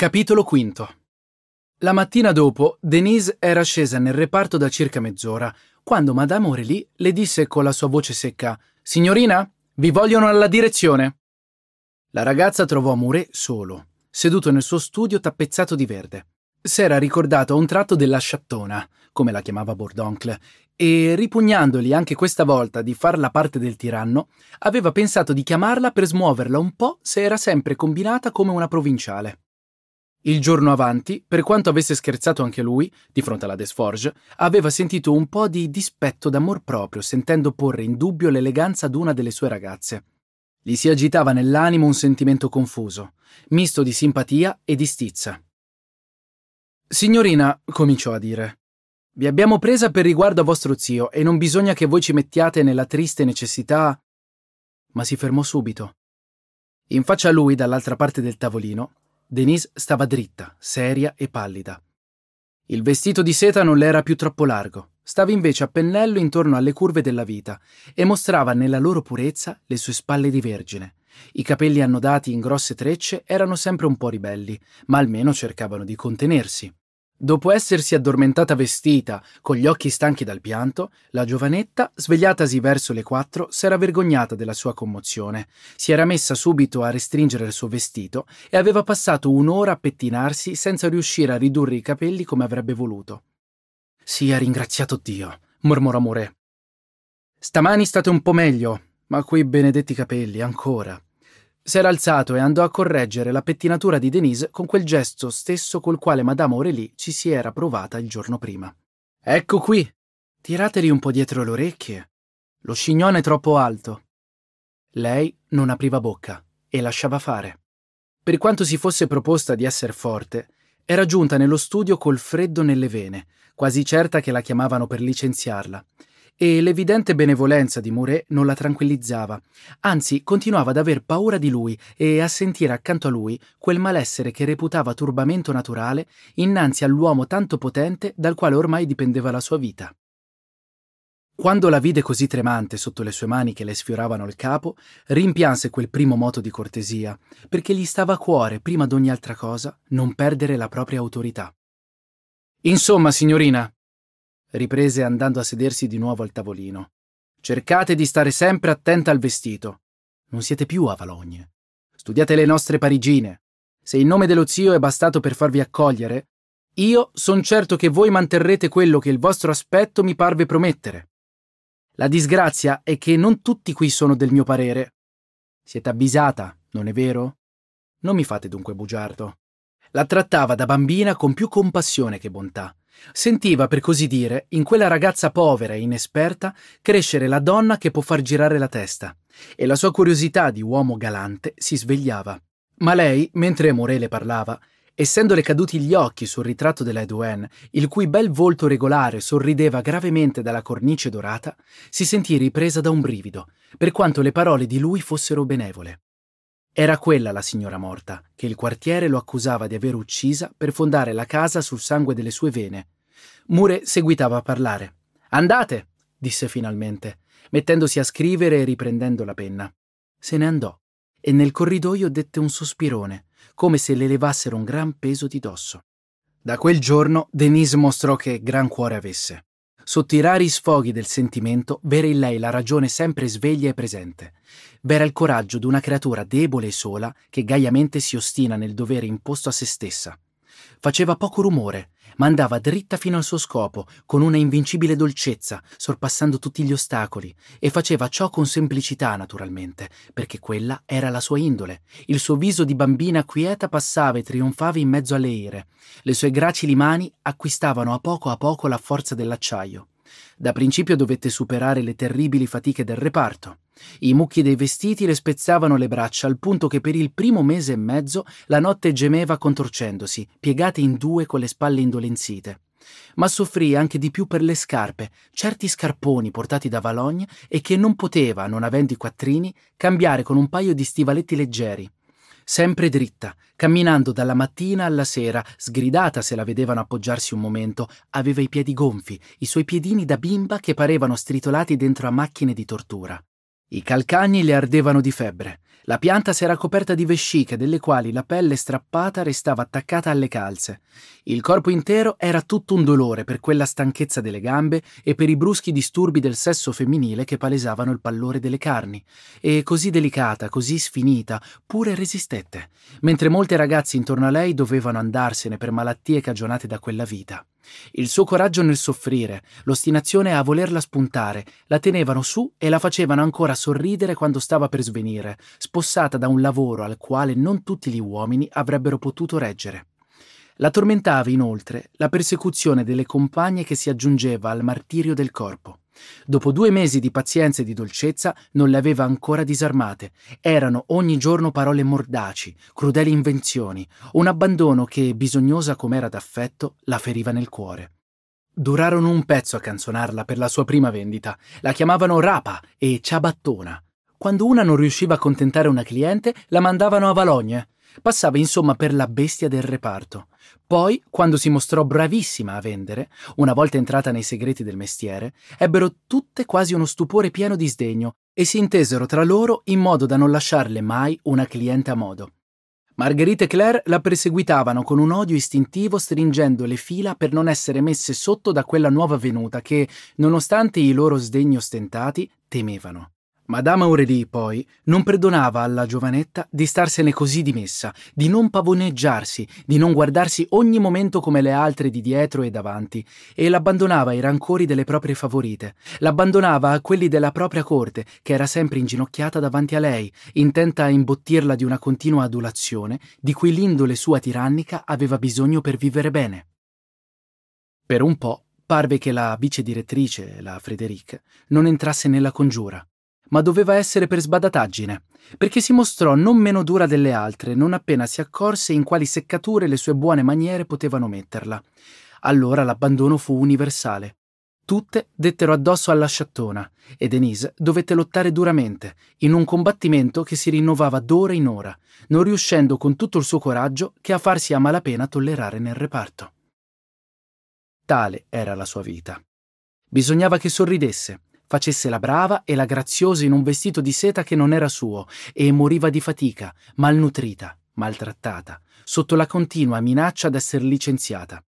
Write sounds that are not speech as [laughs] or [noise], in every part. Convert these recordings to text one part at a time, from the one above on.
Capitolo V La mattina dopo, Denise era scesa nel reparto da circa mezz'ora, quando Madame Aurélie le disse con la sua voce secca Signorina, vi vogliono alla direzione. La ragazza trovò Mouret solo, seduto nel suo studio tappezzato di verde. S'era ricordato a un tratto della sciattona, come la chiamava Bourdoncle, e ripugnandogli anche questa volta di far la parte del tiranno, aveva pensato di chiamarla per smuoverla un po' se era sempre combinata come una provinciale. Il giorno avanti, per quanto avesse scherzato anche lui, di fronte alla Desforge, aveva sentito un po' di dispetto d'amor proprio, sentendo porre in dubbio l'eleganza d'una delle sue ragazze. Gli si agitava nell'animo un sentimento confuso, misto di simpatia e di stizza. Signorina, cominciò a dire, vi abbiamo presa per riguardo a vostro zio e non bisogna che voi ci mettiate nella triste necessità. Ma si fermò subito. In faccia a lui, dall'altra parte del tavolino, Denise stava dritta, seria e pallida. Il vestito di seta non le era più troppo largo, stava invece a pennello intorno alle curve della vita e mostrava nella loro purezza le sue spalle di vergine. I capelli annodati in grosse trecce erano sempre un po' ribelli, ma almeno cercavano di contenersi. Dopo essersi addormentata vestita, con gli occhi stanchi dal pianto, la giovanetta, svegliatasi verso le quattro, s'era vergognata della sua commozione. Si era messa subito a restringere il suo vestito e aveva passato un'ora a pettinarsi senza riuscire a ridurre i capelli come avrebbe voluto. Sia ringraziato Dio, mormorò Moret. Stamani state un po' meglio, ma quei benedetti capelli ancora. S'era alzato e andò a correggere la pettinatura di Denise con quel gesto stesso col quale Madame Aurélie ci si era provata il giorno prima. Ecco qui! Tirateli un po' dietro le orecchie. Lo scignone è troppo alto. Lei non apriva bocca e lasciava fare. Per quanto si fosse proposta di essere forte, era giunta nello studio col freddo nelle vene, quasi certa che la chiamavano per licenziarla, e l'evidente benevolenza di Muré non la tranquillizzava, anzi continuava ad aver paura di lui e a sentire accanto a lui quel malessere che reputava turbamento naturale innanzi all'uomo tanto potente dal quale ormai dipendeva la sua vita. Quando la vide così tremante sotto le sue mani che le sfioravano il capo, rimpianse quel primo moto di cortesia, perché gli stava a cuore, prima d'ogni altra cosa, non perdere la propria autorità. Insomma, signorina, riprese andando a sedersi di nuovo al tavolino. Cercate di stare sempre attenta al vestito. Non siete più a Valogne. Studiate le nostre parigine. Se il nome dello zio è bastato per farvi accogliere, io son certo che voi manterrete quello che il vostro aspetto mi parve promettere. La disgrazia è che non tutti qui sono del mio parere. Siete avvisata, non è vero? Non mi fate dunque bugiardo. La trattava da bambina con più compassione che bontà Sentiva, per così dire, in quella ragazza povera e inesperta crescere la donna che può far girare la testa, e la sua curiosità di uomo galante si svegliava. Ma lei, mentre Morele parlava, essendole caduti gli occhi sul ritratto della Edouane, il cui bel volto regolare sorrideva gravemente dalla cornice dorata, si sentì ripresa da un brivido, per quanto le parole di lui fossero benevole. Era quella la signora morta, che il quartiere lo accusava di aver uccisa per fondare la casa sul sangue delle sue vene. Mure seguitava a parlare. Andate, disse finalmente, mettendosi a scrivere e riprendendo la penna. Se ne andò, e nel corridoio dette un sospirone, come se le levassero un gran peso di dosso. Da quel giorno Denise mostrò che gran cuore avesse. Sotto i rari sfoghi del sentimento v'era in lei la ragione sempre sveglia e presente. V'era il coraggio di una creatura debole e sola che gaiamente si ostina nel dovere imposto a se stessa. Faceva poco rumore, ma andava dritta fino al suo scopo, con una invincibile dolcezza, sorpassando tutti gli ostacoli, e faceva ciò con semplicità, naturalmente, perché quella era la sua indole. Il suo viso di bambina quieta passava e trionfava in mezzo alle ire. Le sue gracili mani acquistavano a poco a poco la forza dell'acciaio. Da principio dovette superare le terribili fatiche del reparto. I mucchi dei vestiti le spezzavano le braccia al punto che per il primo mese e mezzo la notte gemeva contorcendosi, piegata in due con le spalle indolenzite. Ma soffrì anche di più per le scarpe, certi scarponi portati da Valognes e che non poteva, non avendo i quattrini, cambiare con un paio di stivaletti leggeri sempre dritta, camminando dalla mattina alla sera, sgridata se la vedevano appoggiarsi un momento, aveva i piedi gonfi, i suoi piedini da bimba che parevano stritolati dentro a macchine di tortura. I calcagni le ardevano di febbre. La pianta si era coperta di vesciche delle quali la pelle strappata restava attaccata alle calze. Il corpo intero era tutto un dolore per quella stanchezza delle gambe e per i bruschi disturbi del sesso femminile che palesavano il pallore delle carni. E così delicata, così sfinita, pure resistette, mentre molte ragazze intorno a lei dovevano andarsene per malattie cagionate da quella vita. Il suo coraggio nel soffrire, l'ostinazione a volerla spuntare, la tenevano su e la facevano ancora sorridere quando stava per svenire, spossata da un lavoro al quale non tutti gli uomini avrebbero potuto reggere. La tormentava inoltre la persecuzione delle compagne che si aggiungeva al martirio del corpo. Dopo due mesi di pazienza e di dolcezza non le aveva ancora disarmate. Erano ogni giorno parole mordaci, crudeli invenzioni, un abbandono che, bisognosa com'era d'affetto, la feriva nel cuore. Durarono un pezzo a canzonarla per la sua prima vendita. La chiamavano Rapa e Ciabattona. Quando una non riusciva a contentare una cliente, la mandavano a Valogna. Passava insomma per la bestia del reparto. Poi, quando si mostrò bravissima a vendere, una volta entrata nei segreti del mestiere, ebbero tutte quasi uno stupore pieno di sdegno e si intesero tra loro in modo da non lasciarle mai una cliente a modo. Margherita e Claire la perseguitavano con un odio istintivo stringendo le fila per non essere messe sotto da quella nuova venuta che, nonostante i loro sdegni ostentati, temevano. Madame Aurélie, poi, non perdonava alla giovanetta di starsene così dimessa, di non pavoneggiarsi, di non guardarsi ogni momento come le altre di dietro e davanti, e l'abbandonava ai rancori delle proprie favorite, l'abbandonava a quelli della propria corte, che era sempre inginocchiata davanti a lei, intenta a imbottirla di una continua adulazione di cui l'indole sua tirannica aveva bisogno per vivere bene. Per un po' parve che la vice direttrice, la Frédéric, non entrasse nella congiura ma doveva essere per sbadataggine, perché si mostrò non meno dura delle altre non appena si accorse in quali seccature le sue buone maniere potevano metterla. Allora l'abbandono fu universale. Tutte dettero addosso alla sciattona e Denise dovette lottare duramente, in un combattimento che si rinnovava d'ora in ora, non riuscendo con tutto il suo coraggio che a farsi a malapena tollerare nel reparto. Tale era la sua vita. Bisognava che sorridesse, Facesse la brava e la graziosa in un vestito di seta che non era suo e moriva di fatica, malnutrita, maltrattata, sotto la continua minaccia d'esser licenziata.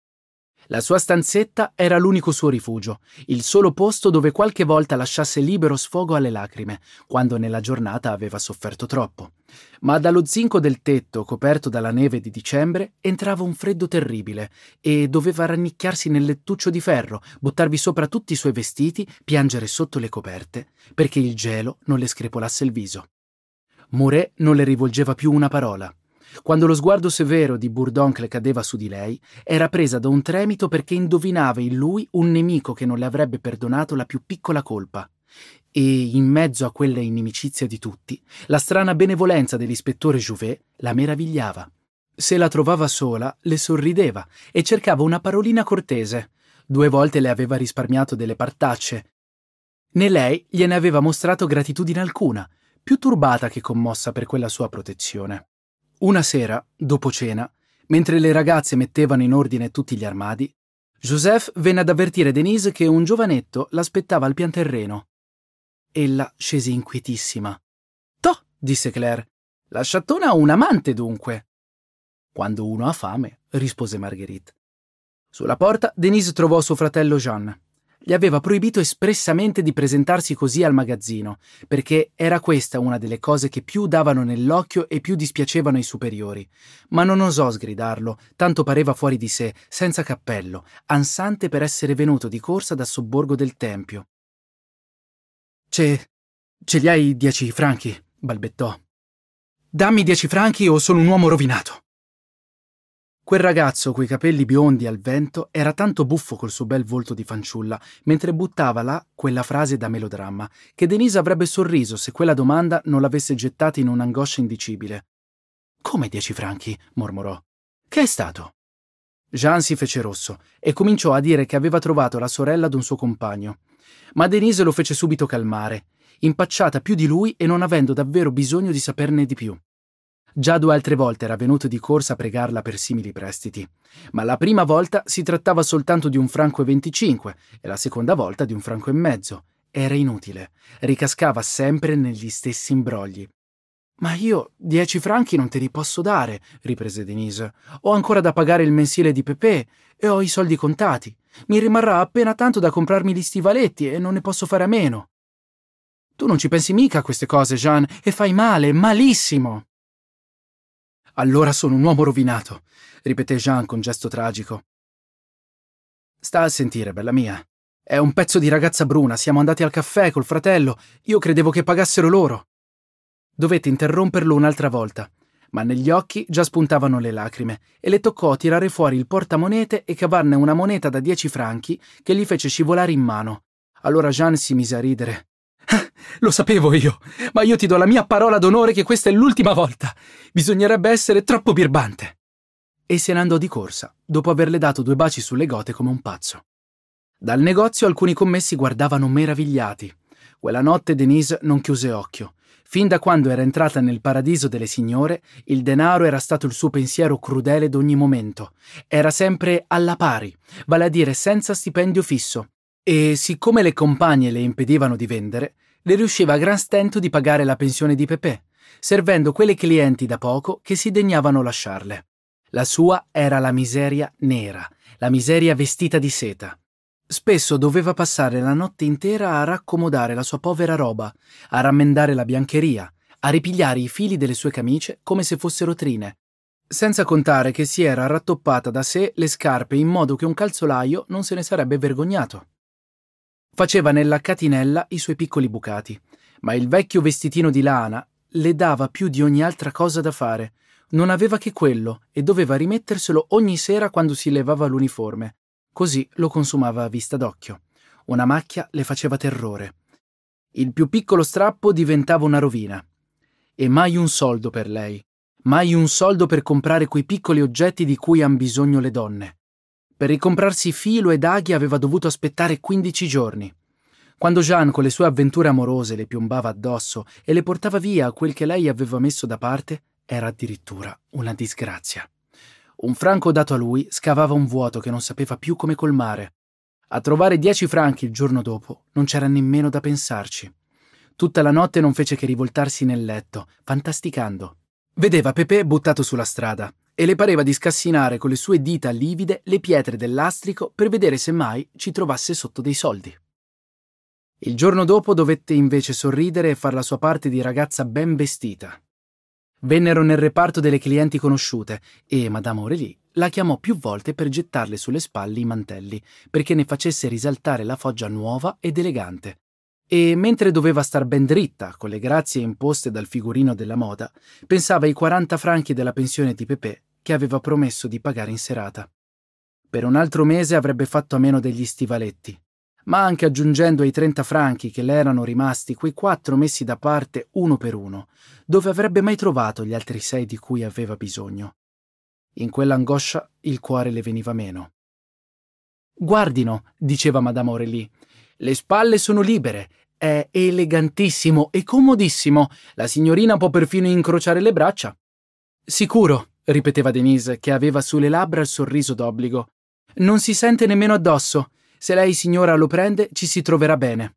La sua stanzetta era l'unico suo rifugio, il solo posto dove qualche volta lasciasse libero sfogo alle lacrime, quando nella giornata aveva sofferto troppo. Ma dallo zinco del tetto, coperto dalla neve di dicembre, entrava un freddo terribile e doveva rannicchiarsi nel lettuccio di ferro, buttarvi sopra tutti i suoi vestiti, piangere sotto le coperte, perché il gelo non le screpolasse il viso. Mouret non le rivolgeva più una parola. Quando lo sguardo severo di Bourdoncle cadeva su di lei, era presa da un tremito perché indovinava in lui un nemico che non le avrebbe perdonato la più piccola colpa. E, in mezzo a quella inimicizia di tutti, la strana benevolenza dell'ispettore Jouvet la meravigliava. Se la trovava sola, le sorrideva e cercava una parolina cortese. Due volte le aveva risparmiato delle partacce. Né lei gliene aveva mostrato gratitudine alcuna, più turbata che commossa per quella sua protezione. Una sera, dopo cena, mentre le ragazze mettevano in ordine tutti gli armadi, Joseph venne ad avvertire Denise che un giovanetto l'aspettava al pian terreno. Ella scese inquietissima. Toh, disse Claire. La sciattona ha un amante dunque. Quando uno ha fame, rispose Marguerite. Sulla porta Denise trovò suo fratello Jean gli aveva proibito espressamente di presentarsi così al magazzino, perché era questa una delle cose che più davano nell'occhio e più dispiacevano ai superiori. Ma non osò sgridarlo, tanto pareva fuori di sé, senza cappello, ansante per essere venuto di corsa da sobborgo del Tempio. Ce. ce li hai dieci franchi, balbettò. Dammi dieci franchi o sono un uomo rovinato. Quel ragazzo coi capelli biondi al vento era tanto buffo col suo bel volto di fanciulla, mentre buttava là quella frase da melodramma, che Denise avrebbe sorriso se quella domanda non l'avesse gettata in un'angoscia indicibile. Come dieci franchi? mormorò. Che è stato? Jean si fece rosso e cominciò a dire che aveva trovato la sorella d'un suo compagno. Ma Denise lo fece subito calmare, impacciata più di lui e non avendo davvero bisogno di saperne di più. Già due altre volte era venuto di corsa a pregarla per simili prestiti, ma la prima volta si trattava soltanto di un franco e venticinque e la seconda volta di un franco e mezzo. Era inutile, ricascava sempre negli stessi imbrogli. Ma io dieci franchi non te li posso dare, riprese Denise. Ho ancora da pagare il mensile di Pepe e ho i soldi contati. Mi rimarrà appena tanto da comprarmi gli stivaletti e non ne posso fare a meno. Tu non ci pensi mica a queste cose, Jean, e fai male, malissimo. Allora sono un uomo rovinato, ripeté Jean con gesto tragico. Sta a sentire, bella mia. È un pezzo di ragazza bruna, siamo andati al caffè col fratello, io credevo che pagassero loro. Dovette interromperlo un'altra volta, ma negli occhi già spuntavano le lacrime e le toccò tirare fuori il portamonete e cavarne una moneta da dieci franchi che gli fece scivolare in mano. Allora Jean si mise a ridere, lo sapevo io, ma io ti do la mia parola d'onore che questa è l'ultima volta. Bisognerebbe essere troppo birbante. E se ne andò di corsa, dopo averle dato due baci sulle gote come un pazzo. Dal negozio alcuni commessi guardavano meravigliati. Quella notte Denise non chiuse occhio. Fin da quando era entrata nel paradiso delle signore, il denaro era stato il suo pensiero crudele d'ogni momento. Era sempre alla pari, vale a dire senza stipendio fisso. E siccome le compagne le impedivano di vendere, le riusciva a gran stento di pagare la pensione di Pepè, servendo quelle clienti da poco che si degnavano lasciarle. La sua era la miseria nera, la miseria vestita di seta. Spesso doveva passare la notte intera a raccomodare la sua povera roba, a rammendare la biancheria, a ripigliare i fili delle sue camicie come se fossero trine, senza contare che si era rattoppata da sé le scarpe in modo che un calzolaio non se ne sarebbe vergognato. Faceva nella catinella i suoi piccoli bucati, ma il vecchio vestitino di lana le dava più di ogni altra cosa da fare. Non aveva che quello e doveva rimetterselo ogni sera quando si levava l'uniforme. Così lo consumava a vista d'occhio. Una macchia le faceva terrore. Il più piccolo strappo diventava una rovina. E mai un soldo per lei, mai un soldo per comprare quei piccoli oggetti di cui han bisogno le donne. Per ricomprarsi filo ed aghi aveva dovuto aspettare 15 giorni. Quando Jean con le sue avventure amorose le piombava addosso e le portava via quel che lei aveva messo da parte, era addirittura una disgrazia. Un franco dato a lui scavava un vuoto che non sapeva più come colmare. A trovare dieci franchi il giorno dopo non c'era nemmeno da pensarci. Tutta la notte non fece che rivoltarsi nel letto, fantasticando. Vedeva Pepe buttato sulla strada, e le pareva di scassinare con le sue dita livide le pietre del lastrico per vedere se mai ci trovasse sotto dei soldi. Il giorno dopo dovette invece sorridere e far la sua parte di ragazza ben vestita. Vennero nel reparto delle clienti conosciute e Madame Aurélie la chiamò più volte per gettarle sulle spalle i mantelli, perché ne facesse risaltare la foggia nuova ed elegante, e mentre doveva star ben dritta, con le grazie imposte dal figurino della moda, pensava ai 40 franchi della pensione di Pepè che aveva promesso di pagare in serata. Per un altro mese avrebbe fatto a meno degli stivaletti, ma anche aggiungendo ai 30 franchi che le erano rimasti quei quattro messi da parte uno per uno, dove avrebbe mai trovato gli altri sei di cui aveva bisogno. In quell'angoscia il cuore le veniva meno. Guardino, diceva Madame Aurélie, le spalle sono libere, è elegantissimo e comodissimo, la signorina può perfino incrociare le braccia. Sicuro, ripeteva Denise, che aveva sulle labbra il sorriso d'obbligo. Non si sente nemmeno addosso. Se lei, signora, lo prende, ci si troverà bene.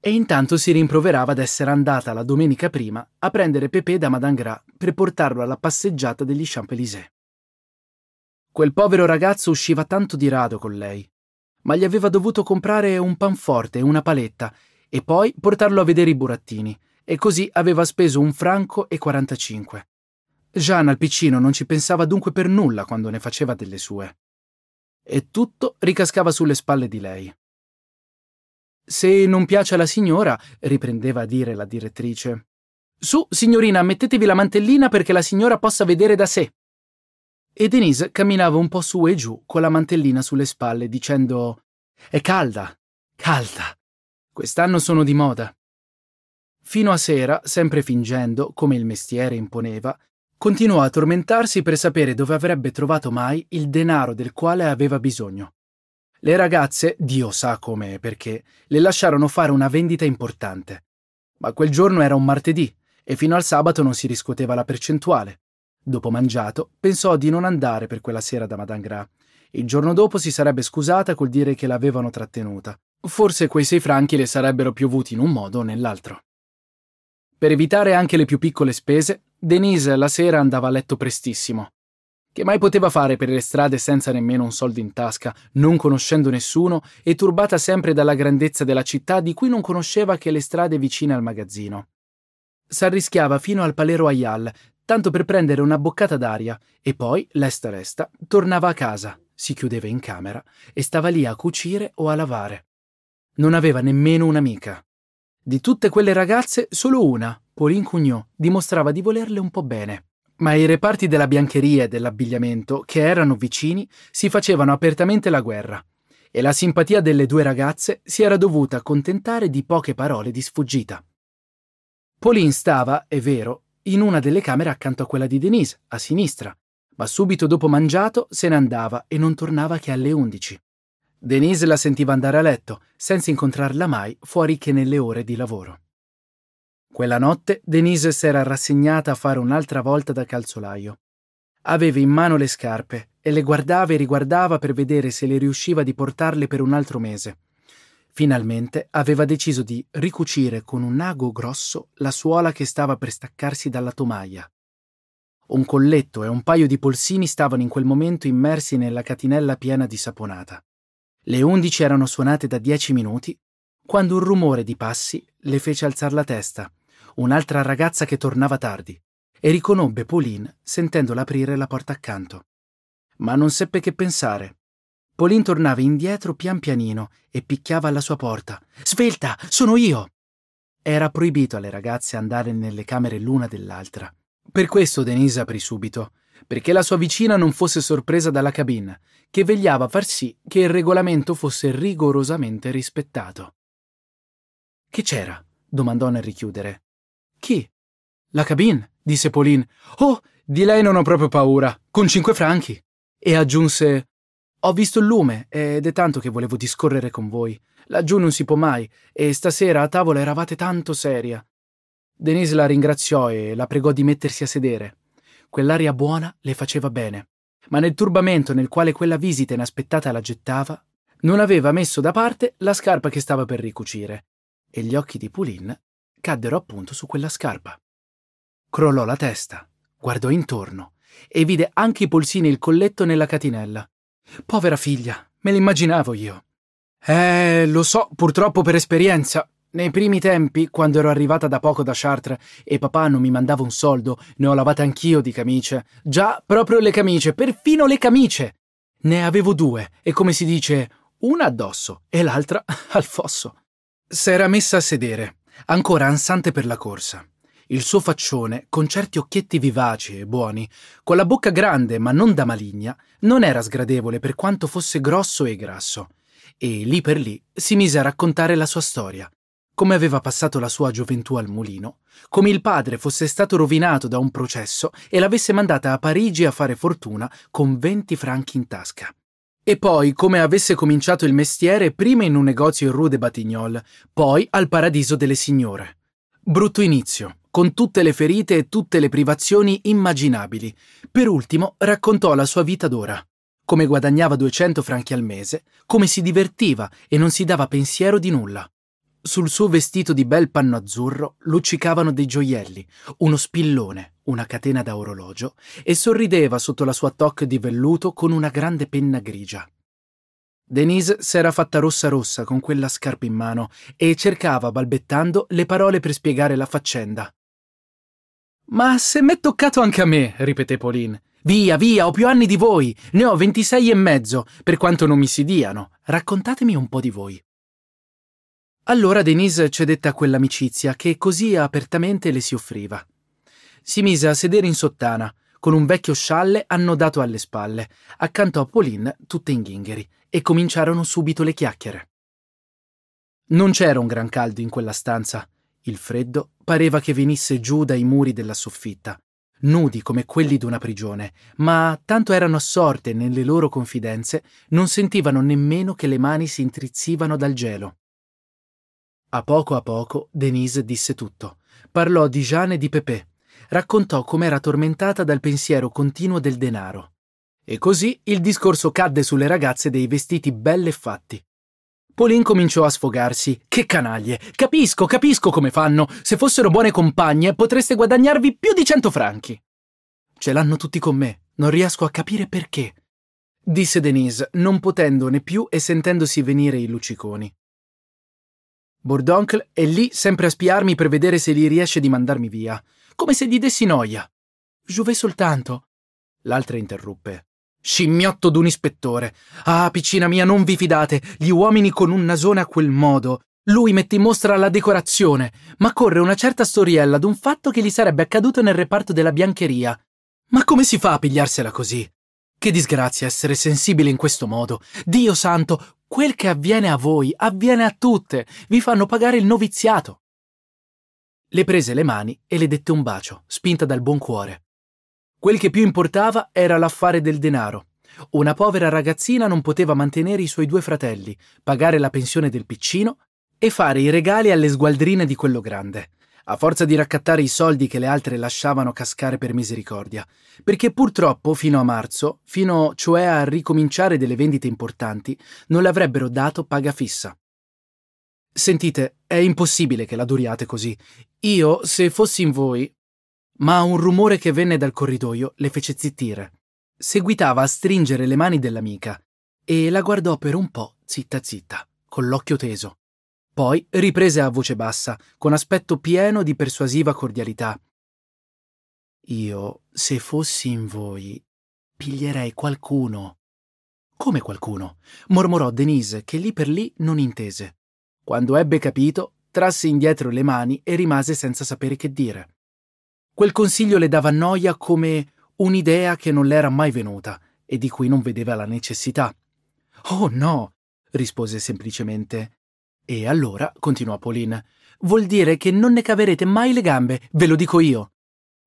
E intanto si rimproverava d'essere andata la domenica prima a prendere Pepè da Madame Gras per portarlo alla passeggiata degli Champs-Élysées. Quel povero ragazzo usciva tanto di rado con lei, ma gli aveva dovuto comprare un panforte e una paletta e poi portarlo a vedere i burattini, e così aveva speso un franco e 45. Jean al piccino non ci pensava dunque per nulla quando ne faceva delle sue. E tutto ricascava sulle spalle di lei. Se non piace alla signora, riprendeva a dire la direttrice. Su, signorina, mettetevi la mantellina perché la signora possa vedere da sé. E Denise camminava un po' su e giù con la mantellina sulle spalle, dicendo È calda, calda. Quest'anno sono di moda. Fino a sera, sempre fingendo, come il mestiere imponeva, Continuò a tormentarsi per sapere dove avrebbe trovato mai il denaro del quale aveva bisogno. Le ragazze, Dio sa come e perché, le lasciarono fare una vendita importante. Ma quel giorno era un martedì e fino al sabato non si riscuoteva la percentuale. Dopo mangiato, pensò di non andare per quella sera da Madame Gras. Il giorno dopo si sarebbe scusata col dire che l'avevano trattenuta. Forse quei sei franchi le sarebbero piovuti in un modo o nell'altro. Per evitare anche le più piccole spese, Denise la sera andava a letto prestissimo. Che mai poteva fare per le strade senza nemmeno un soldo in tasca, non conoscendo nessuno e turbata sempre dalla grandezza della città di cui non conosceva che le strade vicine al magazzino. S'arrischiava fino al Palais Ayal, tanto per prendere una boccata d'aria, e poi, lesta lesta, tornava a casa, si chiudeva in camera e stava lì a cucire o a lavare. Non aveva nemmeno un'amica. Di tutte quelle ragazze, solo una, Pauline Cugnot dimostrava di volerle un po' bene. Ma i reparti della biancheria e dell'abbigliamento, che erano vicini, si facevano apertamente la guerra. E la simpatia delle due ragazze si era dovuta accontentare di poche parole di sfuggita. Pauline stava, è vero, in una delle camere accanto a quella di Denise, a sinistra, ma subito dopo mangiato se ne andava e non tornava che alle 11. Denise la sentiva andare a letto, senza incontrarla mai fuori che nelle ore di lavoro. Quella notte Denise s'era rassegnata a fare un'altra volta da calzolaio. Aveva in mano le scarpe e le guardava e riguardava per vedere se le riusciva di portarle per un altro mese. Finalmente aveva deciso di ricucire con un ago grosso la suola che stava per staccarsi dalla tomaia. Un colletto e un paio di polsini stavano in quel momento immersi nella catinella piena di saponata. Le undici erano suonate da dieci minuti, quando un rumore di passi le fece alzare la testa un'altra ragazza che tornava tardi, e riconobbe Pauline sentendola aprire la porta accanto. Ma non seppe che pensare. Pauline tornava indietro pian pianino e picchiava alla sua porta. Svelta, sono io! Era proibito alle ragazze andare nelle camere l'una dell'altra. Per questo Denise aprì subito, perché la sua vicina non fosse sorpresa dalla cabina, che vegliava a far sì che il regolamento fosse rigorosamente rispettato. Che c'era? domandò nel richiudere. Chi? La cabine, disse Pauline. Oh, di lei non ho proprio paura, con cinque franchi. E aggiunse Ho visto il lume ed è tanto che volevo discorrere con voi. Laggiù non si può mai, e stasera a tavola eravate tanto seria. Denise la ringraziò e la pregò di mettersi a sedere. Quell'aria buona le faceva bene, ma nel turbamento nel quale quella visita inaspettata la gettava, non aveva messo da parte la scarpa che stava per ricucire, e gli occhi di Pulin caddero appunto su quella scarpa. Crollò la testa, guardò intorno e vide anche i polsini e il colletto nella catinella. Povera figlia, me l'immaginavo io. Eh, lo so, purtroppo per esperienza. Nei primi tempi, quando ero arrivata da poco da Chartres e papà non mi mandava un soldo, ne ho lavate anch'io di camicie. Già, proprio le camicie, perfino le camicie. Ne avevo due e come si dice, una addosso e l'altra [laughs] al fosso. S'era messa a sedere, ancora ansante per la corsa. Il suo faccione, con certi occhietti vivaci e buoni, con la bocca grande ma non da maligna, non era sgradevole per quanto fosse grosso e grasso. E lì per lì si mise a raccontare la sua storia, come aveva passato la sua gioventù al mulino, come il padre fosse stato rovinato da un processo e l'avesse mandata a Parigi a fare fortuna con 20 franchi in tasca. E poi come avesse cominciato il mestiere prima in un negozio in Rue de Batignol, poi al Paradiso delle Signore. Brutto inizio, con tutte le ferite e tutte le privazioni immaginabili. Per ultimo raccontò la sua vita d'ora. Come guadagnava 200 franchi al mese, come si divertiva e non si dava pensiero di nulla. Sul suo vestito di bel panno azzurro luccicavano dei gioielli, uno spillone, una catena da orologio, e sorrideva sotto la sua tocca di velluto con una grande penna grigia. Denise s'era fatta rossa rossa con quella scarpa in mano e cercava, balbettando, le parole per spiegare la faccenda. Ma se m'è toccato anche a me, ripeté Pauline. Via, via, ho più anni di voi, ne ho ventisei e mezzo, per quanto non mi si diano. Raccontatemi un po' di voi. Allora Denise cedette a quell'amicizia che così apertamente le si offriva. Si mise a sedere in sottana, con un vecchio scialle annodato alle spalle, accanto a Pauline, tutte in ghingheri, e cominciarono subito le chiacchiere. Non c'era un gran caldo in quella stanza. Il freddo pareva che venisse giù dai muri della soffitta, nudi come quelli d'una prigione, ma tanto erano assorte nelle loro confidenze, non sentivano nemmeno che le mani si intrizzivano dal gelo. A poco a poco Denise disse tutto. Parlò di Jeanne e di Pepè. Raccontò com'era tormentata dal pensiero continuo del denaro. E così il discorso cadde sulle ragazze dei vestiti belle fatti. Pauline cominciò a sfogarsi. Che canaglie! Capisco, capisco come fanno! Se fossero buone compagne potreste guadagnarvi più di cento franchi! Ce l'hanno tutti con me, non riesco a capire perché. Disse Denise, non potendone più e sentendosi venire i lucciconi. Bourdoncle è lì sempre a spiarmi per vedere se gli riesce di mandarmi via, come se gli dessi noia. Jouvet soltanto. L'altra interruppe. Scimmiotto d'un ispettore. Ah, piccina mia, non vi fidate. Gli uomini con un nasone a quel modo. Lui mette in mostra la decorazione, ma corre una certa storiella d'un fatto che gli sarebbe accaduto nel reparto della biancheria. Ma come si fa a pigliarsela così? Che disgrazia essere sensibile in questo modo. Dio santo, quel che avviene a voi avviene a tutte. Vi fanno pagare il noviziato. Le prese le mani e le dette un bacio, spinta dal buon cuore. Quel che più importava era l'affare del denaro. Una povera ragazzina non poteva mantenere i suoi due fratelli, pagare la pensione del piccino e fare i regali alle sgualdrine di quello grande a forza di raccattare i soldi che le altre lasciavano cascare per misericordia, perché purtroppo fino a marzo, fino cioè a ricominciare delle vendite importanti, non le avrebbero dato paga fissa. Sentite, è impossibile che la duriate così. Io, se fossi in voi... Ma un rumore che venne dal corridoio le fece zittire. Seguitava a stringere le mani dell'amica e la guardò per un po' zitta zitta, con l'occhio teso. Poi riprese a voce bassa, con aspetto pieno di persuasiva cordialità. Io, se fossi in voi, piglierei qualcuno. Come qualcuno? mormorò Denise, che lì per lì non intese. Quando ebbe capito, trasse indietro le mani e rimase senza sapere che dire. Quel consiglio le dava noia come un'idea che non le era mai venuta e di cui non vedeva la necessità. Oh no, rispose semplicemente. E allora, continuò Pauline, vuol dire che non ne caverete mai le gambe, ve lo dico io.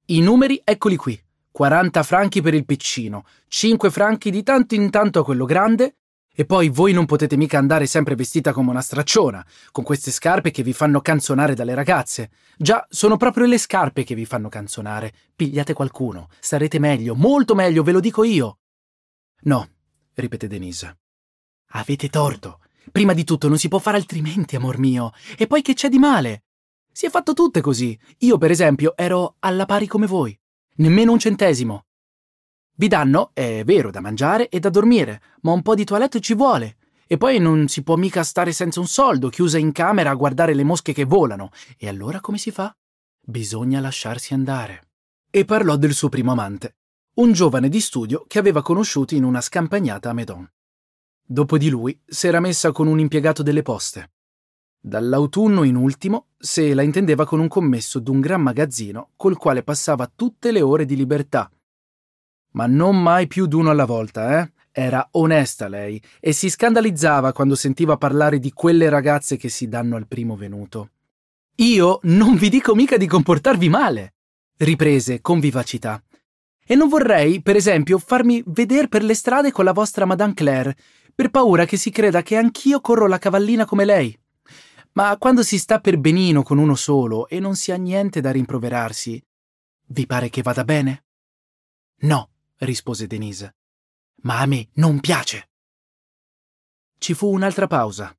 I numeri eccoli qui. 40 franchi per il piccino, 5 franchi di tanto in tanto a quello grande, e poi voi non potete mica andare sempre vestita come una stracciona, con queste scarpe che vi fanno canzonare dalle ragazze. Già, sono proprio le scarpe che vi fanno canzonare. Pigliate qualcuno, starete meglio, molto meglio, ve lo dico io. No, ripete Denise. Avete torto, Prima di tutto non si può fare altrimenti, amor mio. E poi che c'è di male? Si è fatto tutte così. Io, per esempio, ero alla pari come voi. Nemmeno un centesimo. Vi danno, è vero, da mangiare e da dormire, ma un po' di toilette ci vuole. E poi non si può mica stare senza un soldo, chiusa in camera a guardare le mosche che volano. E allora come si fa? Bisogna lasciarsi andare. E parlò del suo primo amante, un giovane di studio che aveva conosciuto in una scampagnata a Medon. Dopo di lui s'era messa con un impiegato delle poste. Dall'autunno in ultimo se la intendeva con un commesso d'un gran magazzino col quale passava tutte le ore di libertà. Ma non mai più d'uno alla volta, eh? Era onesta lei e si scandalizzava quando sentiva parlare di quelle ragazze che si danno al primo venuto. Io non vi dico mica di comportarvi male, riprese con vivacità. E non vorrei, per esempio, farmi vedere per le strade con la vostra Madame Claire, per paura che si creda che anch'io corro la cavallina come lei. Ma quando si sta per benino con uno solo e non si ha niente da rimproverarsi, vi pare che vada bene? No, rispose Denise. Ma a me non piace. Ci fu un'altra pausa.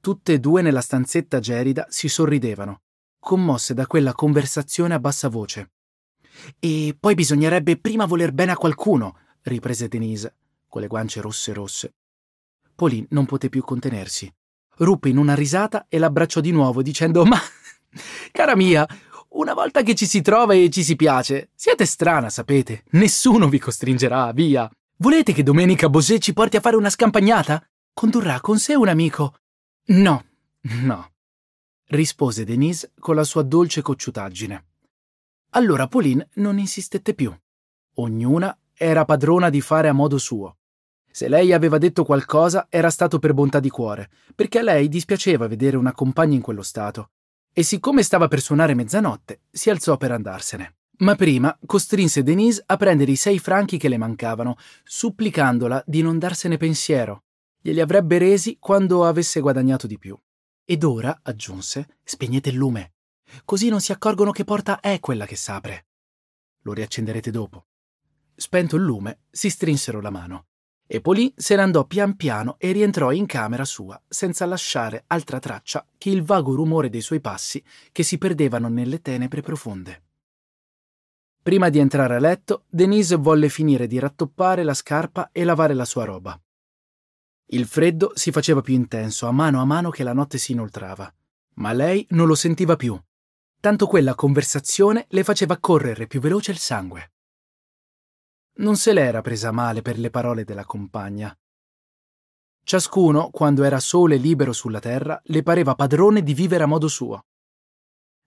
Tutte e due nella stanzetta gerida si sorridevano, commosse da quella conversazione a bassa voce. E poi bisognerebbe prima voler bene a qualcuno, riprese Denise, con le guance rosse rosse. Pauline non poté più contenersi. Ruppe in una risata e l'abbracciò di nuovo dicendo Ma, cara mia, una volta che ci si trova e ci si piace, siete strana, sapete. Nessuno vi costringerà, via. Volete che domenica Bosè ci porti a fare una scampagnata? Condurrà con sé un amico. No, no, rispose Denise con la sua dolce cocciutaggine. Allora Pauline non insistette più. Ognuna era padrona di fare a modo suo. Se lei aveva detto qualcosa era stato per bontà di cuore, perché a lei dispiaceva vedere una compagna in quello stato. E siccome stava per suonare mezzanotte, si alzò per andarsene. Ma prima costrinse Denise a prendere i sei franchi che le mancavano, supplicandola di non darsene pensiero. Glieli avrebbe resi quando avesse guadagnato di più. Ed ora, aggiunse, spegnete il lume. Così non si accorgono che porta è quella che s'apre. Lo riaccenderete dopo. Spento il lume, si strinsero la mano. E Epoli se ne andò pian piano e rientrò in camera sua, senza lasciare altra traccia che il vago rumore dei suoi passi che si perdevano nelle tenebre profonde. Prima di entrare a letto, Denise volle finire di rattoppare la scarpa e lavare la sua roba. Il freddo si faceva più intenso a mano a mano che la notte si inoltrava, ma lei non lo sentiva più. Tanto quella conversazione le faceva correre più veloce il sangue non se l'era presa male per le parole della compagna. Ciascuno, quando era sole e libero sulla terra, le pareva padrone di vivere a modo suo.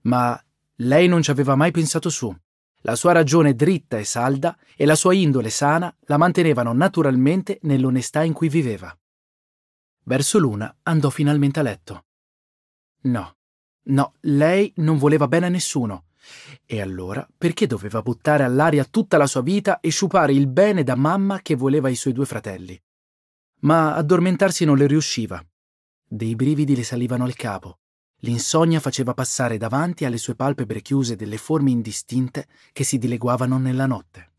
Ma lei non ci aveva mai pensato su. La sua ragione dritta e salda e la sua indole sana la mantenevano naturalmente nell'onestà in cui viveva. Verso l'una andò finalmente a letto. No, no, lei non voleva bene a nessuno e allora perché doveva buttare all'aria tutta la sua vita e sciupare il bene da mamma che voleva i suoi due fratelli? Ma addormentarsi non le riusciva. Dei brividi le salivano al capo. L'insonnia faceva passare davanti alle sue palpebre chiuse delle forme indistinte che si dileguavano nella notte.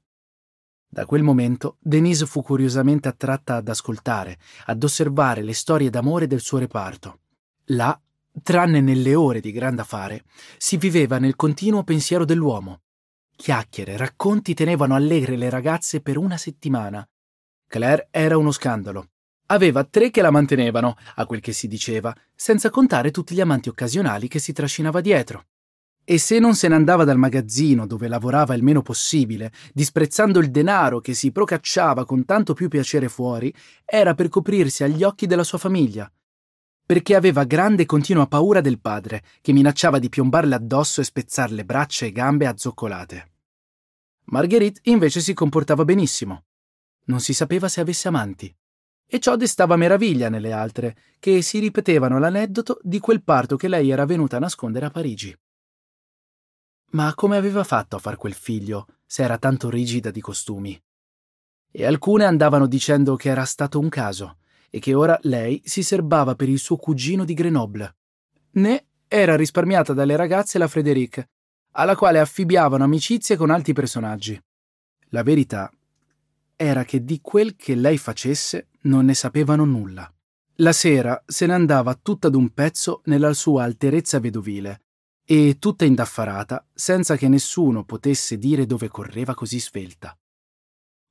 Da quel momento Denise fu curiosamente attratta ad ascoltare, ad osservare le storie d'amore del suo reparto. Là Tranne nelle ore di gran da fare, si viveva nel continuo pensiero dell'uomo. Chiacchiere, racconti tenevano allegre le ragazze per una settimana. Claire era uno scandalo. Aveva tre che la mantenevano, a quel che si diceva, senza contare tutti gli amanti occasionali che si trascinava dietro. E se non se ne andava dal magazzino dove lavorava il meno possibile, disprezzando il denaro che si procacciava con tanto più piacere fuori, era per coprirsi agli occhi della sua famiglia, perché aveva grande e continua paura del padre, che minacciava di piombarle addosso e spezzarle braccia e gambe a zoccolate. Marguerite invece si comportava benissimo. Non si sapeva se avesse amanti. E ciò destava meraviglia nelle altre, che si ripetevano l'aneddoto di quel parto che lei era venuta a nascondere a Parigi. Ma come aveva fatto a far quel figlio, se era tanto rigida di costumi? E alcune andavano dicendo che era stato un caso, e che ora lei si serbava per il suo cugino di Grenoble. Né era risparmiata dalle ragazze la Frederica, alla quale affibbiavano amicizie con altri personaggi. La verità era che di quel che lei facesse non ne sapevano nulla. La sera se ne andava tutta d'un pezzo nella sua alterezza vedovile e tutta indaffarata, senza che nessuno potesse dire dove correva così svelta.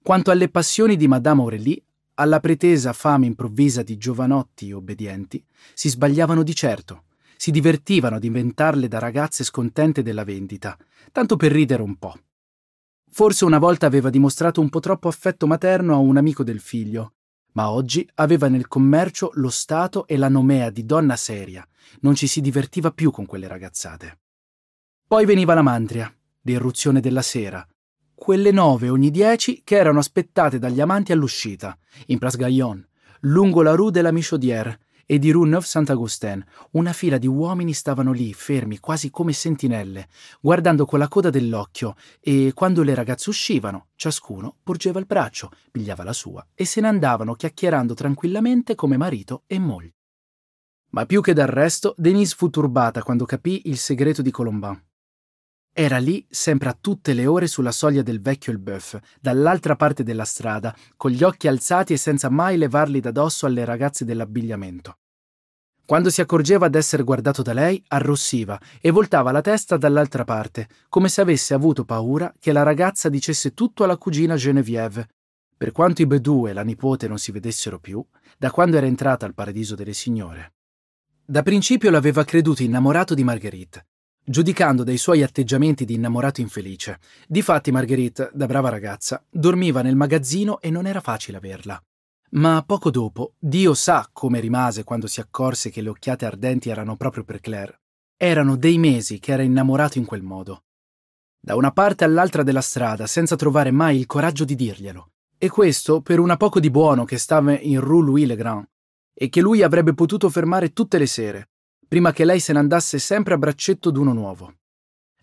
Quanto alle passioni di Madame Aurélie, alla pretesa fame improvvisa di giovanotti obbedienti si sbagliavano di certo, si divertivano ad inventarle da ragazze scontente della vendita, tanto per ridere un po'. Forse una volta aveva dimostrato un po' troppo affetto materno a un amico del figlio, ma oggi aveva nel commercio lo stato e la nomea di donna seria, non ci si divertiva più con quelle ragazzate. Poi veniva la mandria, l'irruzione della sera, quelle nove ogni dieci che erano aspettate dagli amanti all'uscita, in Place Gaillon, lungo la rue de la Michaudière e di rue neuf Saint-Augustin. Una fila di uomini stavano lì, fermi, quasi come sentinelle, guardando con la coda dell'occhio e quando le ragazze uscivano, ciascuno porgeva il braccio, pigliava la sua e se ne andavano chiacchierando tranquillamente come marito e moglie. Ma più che dal resto, Denise fu turbata quando capì il segreto di Colombin. Era lì sempre a tutte le ore sulla soglia del vecchio Elbeuf, dall'altra parte della strada, con gli occhi alzati e senza mai levarli da dosso alle ragazze dell'abbigliamento. Quando si accorgeva d'essere guardato da lei, arrossiva e voltava la testa dall'altra parte, come se avesse avuto paura che la ragazza dicesse tutto alla cugina Geneviève. Per quanto i Bedou e la nipote non si vedessero più, da quando era entrata al paradiso delle signore. Da principio l'aveva creduto innamorato di Marguerite, giudicando dai suoi atteggiamenti di innamorato infelice. Difatti Marguerite, da brava ragazza, dormiva nel magazzino e non era facile averla. Ma poco dopo, Dio sa come rimase quando si accorse che le occhiate ardenti erano proprio per Claire. Erano dei mesi che era innamorato in quel modo. Da una parte all'altra della strada, senza trovare mai il coraggio di dirglielo. E questo per una poco di buono che stava in Rue Louis-le-Grand e che lui avrebbe potuto fermare tutte le sere, prima che lei se ne andasse sempre a braccetto d'uno nuovo.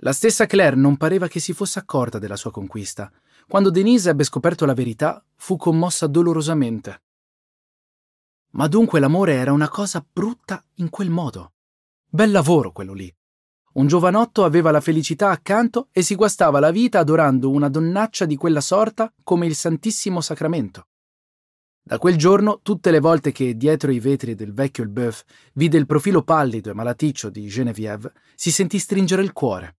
La stessa Claire non pareva che si fosse accorta della sua conquista. Quando Denise ebbe scoperto la verità, fu commossa dolorosamente. Ma dunque l'amore era una cosa brutta in quel modo. Bel lavoro quello lì. Un giovanotto aveva la felicità accanto e si guastava la vita adorando una donnaccia di quella sorta come il Santissimo Sacramento. Da quel giorno, tutte le volte che dietro i vetri del vecchio il Boeuf vide il profilo pallido e malaticcio di Genevieve, si sentì stringere il cuore.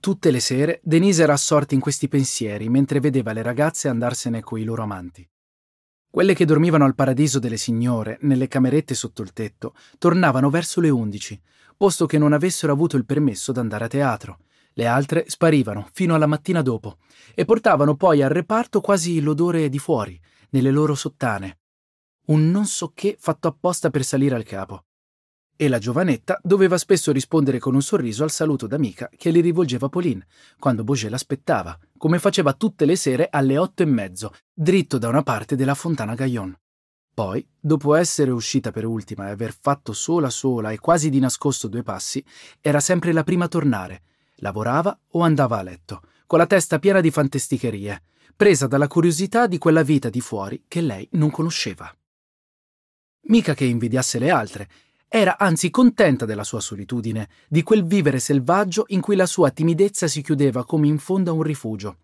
Tutte le sere Denise era assorta in questi pensieri mentre vedeva le ragazze andarsene coi loro amanti. Quelle che dormivano al paradiso delle signore, nelle camerette sotto il tetto, tornavano verso le undici, posto che non avessero avuto il permesso d'andare a teatro. Le altre sparivano fino alla mattina dopo e portavano poi al reparto quasi l'odore di fuori, nelle loro sottane. Un non so che fatto apposta per salire al capo. E la giovanetta doveva spesso rispondere con un sorriso al saluto d'amica che le rivolgeva Pauline, quando Boget l'aspettava, come faceva tutte le sere alle otto e mezzo, dritto da una parte della fontana Gaillon. Poi, dopo essere uscita per ultima e aver fatto sola sola e quasi di nascosto due passi, era sempre la prima a tornare. Lavorava o andava a letto, con la testa piena di fantasticherie presa dalla curiosità di quella vita di fuori che lei non conosceva. Mica che invidiasse le altre, era anzi contenta della sua solitudine, di quel vivere selvaggio in cui la sua timidezza si chiudeva come in fondo a un rifugio.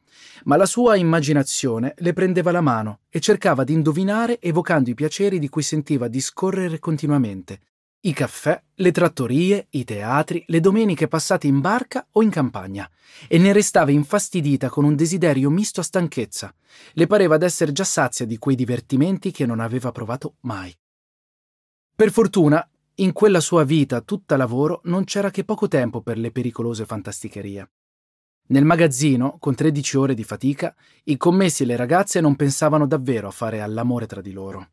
Ma la sua immaginazione le prendeva la mano e cercava di indovinare evocando i piaceri di cui sentiva discorrere continuamente, i caffè, le trattorie, i teatri, le domeniche passate in barca o in campagna, e ne restava infastidita con un desiderio misto a stanchezza. Le pareva d'essere già sazia di quei divertimenti che non aveva provato mai. Per fortuna, in quella sua vita tutta lavoro non c'era che poco tempo per le pericolose fantasticherie. Nel magazzino, con 13 ore di fatica, i commessi e le ragazze non pensavano davvero a fare all'amore tra di loro.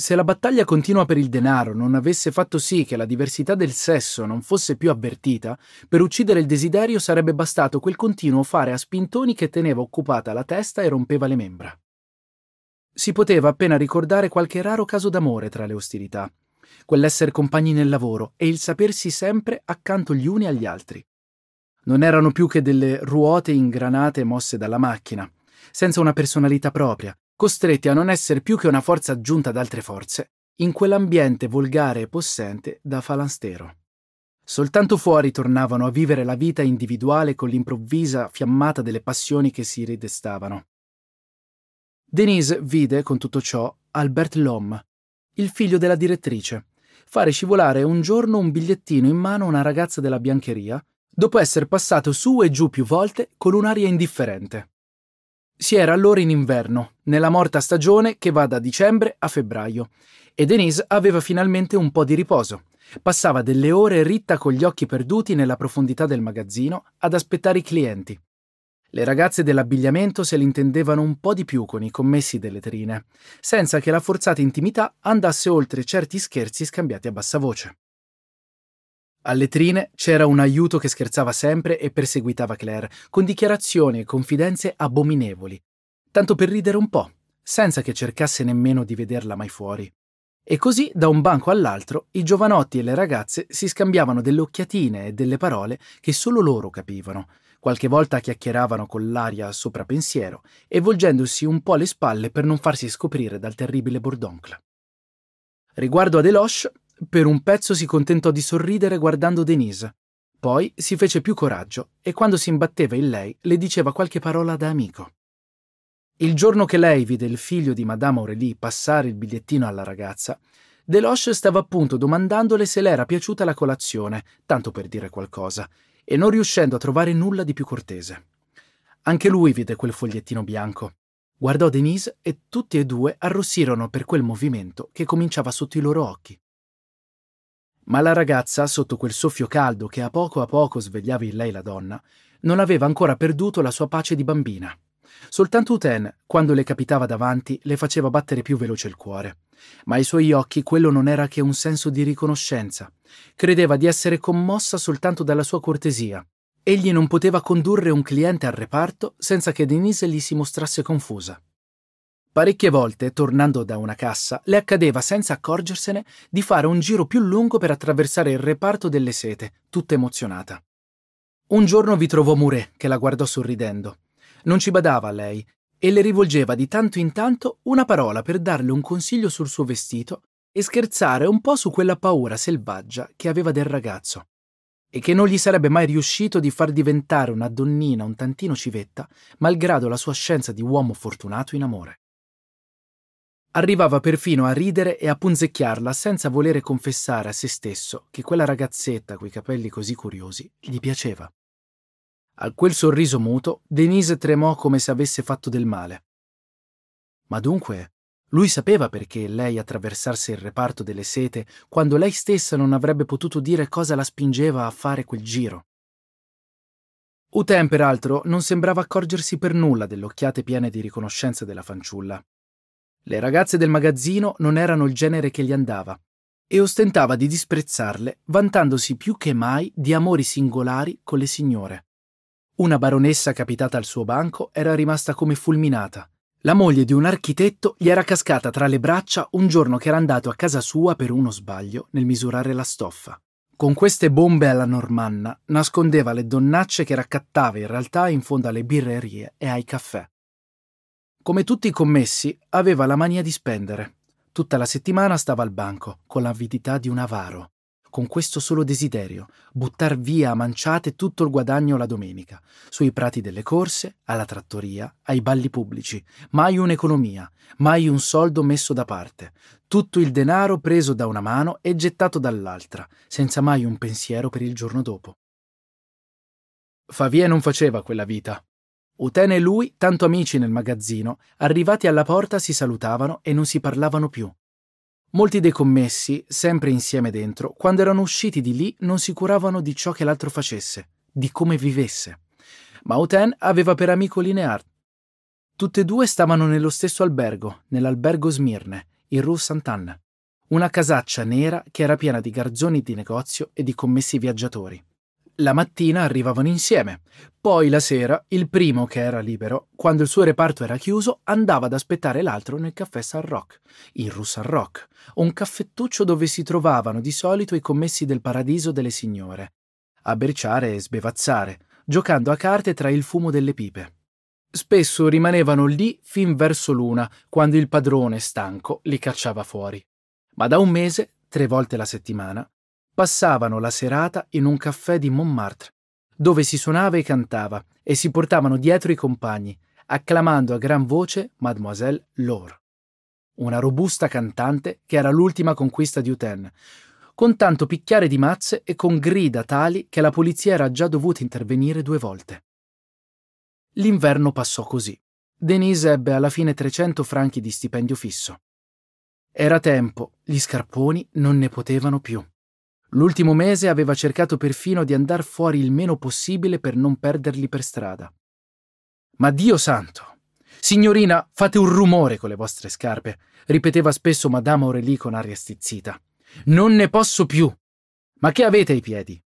Se la battaglia continua per il denaro non avesse fatto sì che la diversità del sesso non fosse più avvertita, per uccidere il desiderio sarebbe bastato quel continuo fare a spintoni che teneva occupata la testa e rompeva le membra. Si poteva appena ricordare qualche raro caso d'amore tra le ostilità, quell'essere compagni nel lavoro e il sapersi sempre accanto gli uni agli altri. Non erano più che delle ruote ingranate mosse dalla macchina, senza una personalità propria, costretti a non essere più che una forza aggiunta ad altre forze, in quell'ambiente volgare e possente da falanstero. Soltanto fuori tornavano a vivere la vita individuale con l'improvvisa fiammata delle passioni che si ridestavano. Denise vide, con tutto ciò, Albert Lom, il figlio della direttrice, fare scivolare un giorno un bigliettino in mano a una ragazza della biancheria, dopo essere passato su e giù più volte con un'aria indifferente. Si era allora in inverno, nella morta stagione che va da dicembre a febbraio, e Denise aveva finalmente un po' di riposo. Passava delle ore ritta con gli occhi perduti nella profondità del magazzino ad aspettare i clienti. Le ragazze dell'abbigliamento se l'intendevano un po' di più con i commessi delle trine, senza che la forzata intimità andasse oltre certi scherzi scambiati a bassa voce. Alle trine c'era un aiuto che scherzava sempre e perseguitava Claire, con dichiarazioni e confidenze abominevoli, tanto per ridere un po', senza che cercasse nemmeno di vederla mai fuori. E così, da un banco all'altro, i giovanotti e le ragazze si scambiavano delle occhiatine e delle parole che solo loro capivano. Qualche volta chiacchieravano con l'aria sopra pensiero e volgendosi un po' le spalle per non farsi scoprire dal terribile Bordoncle. Riguardo a Deloche, per un pezzo si contentò di sorridere guardando Denise. Poi si fece più coraggio e quando si imbatteva in lei le diceva qualche parola da amico. Il giorno che lei vide il figlio di Madame Aurélie passare il bigliettino alla ragazza, Deloche stava appunto domandandole se le era piaciuta la colazione, tanto per dire qualcosa, e non riuscendo a trovare nulla di più cortese. Anche lui vide quel fogliettino bianco. Guardò Denise e tutti e due arrossirono per quel movimento che cominciava sotto i loro occhi. Ma la ragazza, sotto quel soffio caldo che a poco a poco svegliava in lei la donna, non aveva ancora perduto la sua pace di bambina. Soltanto Uten, quando le capitava davanti, le faceva battere più veloce il cuore. Ma ai suoi occhi quello non era che un senso di riconoscenza. Credeva di essere commossa soltanto dalla sua cortesia. Egli non poteva condurre un cliente al reparto senza che Denise gli si mostrasse confusa. Parecchie volte, tornando da una cassa, le accadeva senza accorgersene di fare un giro più lungo per attraversare il reparto delle sete, tutta emozionata. Un giorno vi trovò Muré, che la guardò sorridendo. Non ci badava a lei e le rivolgeva di tanto in tanto una parola per darle un consiglio sul suo vestito e scherzare un po' su quella paura selvaggia che aveva del ragazzo e che non gli sarebbe mai riuscito di far diventare una donnina un tantino civetta, malgrado la sua scienza di uomo fortunato in amore. Arrivava perfino a ridere e a punzecchiarla senza volere confessare a se stesso che quella ragazzetta coi capelli così curiosi gli piaceva. A quel sorriso muto, Denise tremò come se avesse fatto del male. Ma dunque, lui sapeva perché lei attraversasse il reparto delle sete quando lei stessa non avrebbe potuto dire cosa la spingeva a fare quel giro. Uten, peraltro, non sembrava accorgersi per nulla delle occhiate piene di riconoscenza della fanciulla le ragazze del magazzino non erano il genere che gli andava e ostentava di disprezzarle, vantandosi più che mai di amori singolari con le signore. Una baronessa capitata al suo banco era rimasta come fulminata. La moglie di un architetto gli era cascata tra le braccia un giorno che era andato a casa sua per uno sbaglio nel misurare la stoffa. Con queste bombe alla normanna nascondeva le donnacce che raccattava in realtà in fondo alle birrerie e ai caffè. Come tutti i commessi, aveva la mania di spendere. Tutta la settimana stava al banco, con l'avidità di un avaro, con questo solo desiderio, buttar via a manciate tutto il guadagno la domenica, sui prati delle corse, alla trattoria, ai balli pubblici. Mai un'economia, mai un soldo messo da parte. Tutto il denaro preso da una mano e gettato dall'altra, senza mai un pensiero per il giorno dopo. Favie non faceva quella vita, Utene e lui, tanto amici nel magazzino, arrivati alla porta si salutavano e non si parlavano più. Molti dei commessi, sempre insieme dentro, quando erano usciti di lì non si curavano di ciò che l'altro facesse, di come vivesse. Ma Uten aveva per amico Linear. Tutte e due stavano nello stesso albergo, nell'albergo Smirne, in Rue Sant'Anna, una casaccia nera che era piena di garzoni di negozio e di commessi viaggiatori. La mattina arrivavano insieme, poi la sera il primo che era libero, quando il suo reparto era chiuso, andava ad aspettare l'altro nel caffè San Rock, il Russan Rock, un caffettuccio dove si trovavano di solito i commessi del paradiso delle signore, a berciare e sbevazzare, giocando a carte tra il fumo delle pipe. Spesso rimanevano lì fin verso l'una, quando il padrone, stanco, li cacciava fuori. Ma da un mese, tre volte la settimana, passavano la serata in un caffè di Montmartre, dove si suonava e cantava e si portavano dietro i compagni, acclamando a gran voce Mademoiselle Lore, una robusta cantante che era l'ultima conquista di Uten, con tanto picchiare di mazze e con grida tali che la polizia era già dovuta intervenire due volte. L'inverno passò così. Denise ebbe alla fine 300 franchi di stipendio fisso. Era tempo, gli scarponi non ne potevano più. L'ultimo mese aveva cercato perfino di andar fuori il meno possibile per non perderli per strada. Ma Dio santo! Signorina, fate un rumore con le vostre scarpe, ripeteva spesso Madame Aurélie con aria stizzita. Non ne posso più! Ma che avete ai piedi?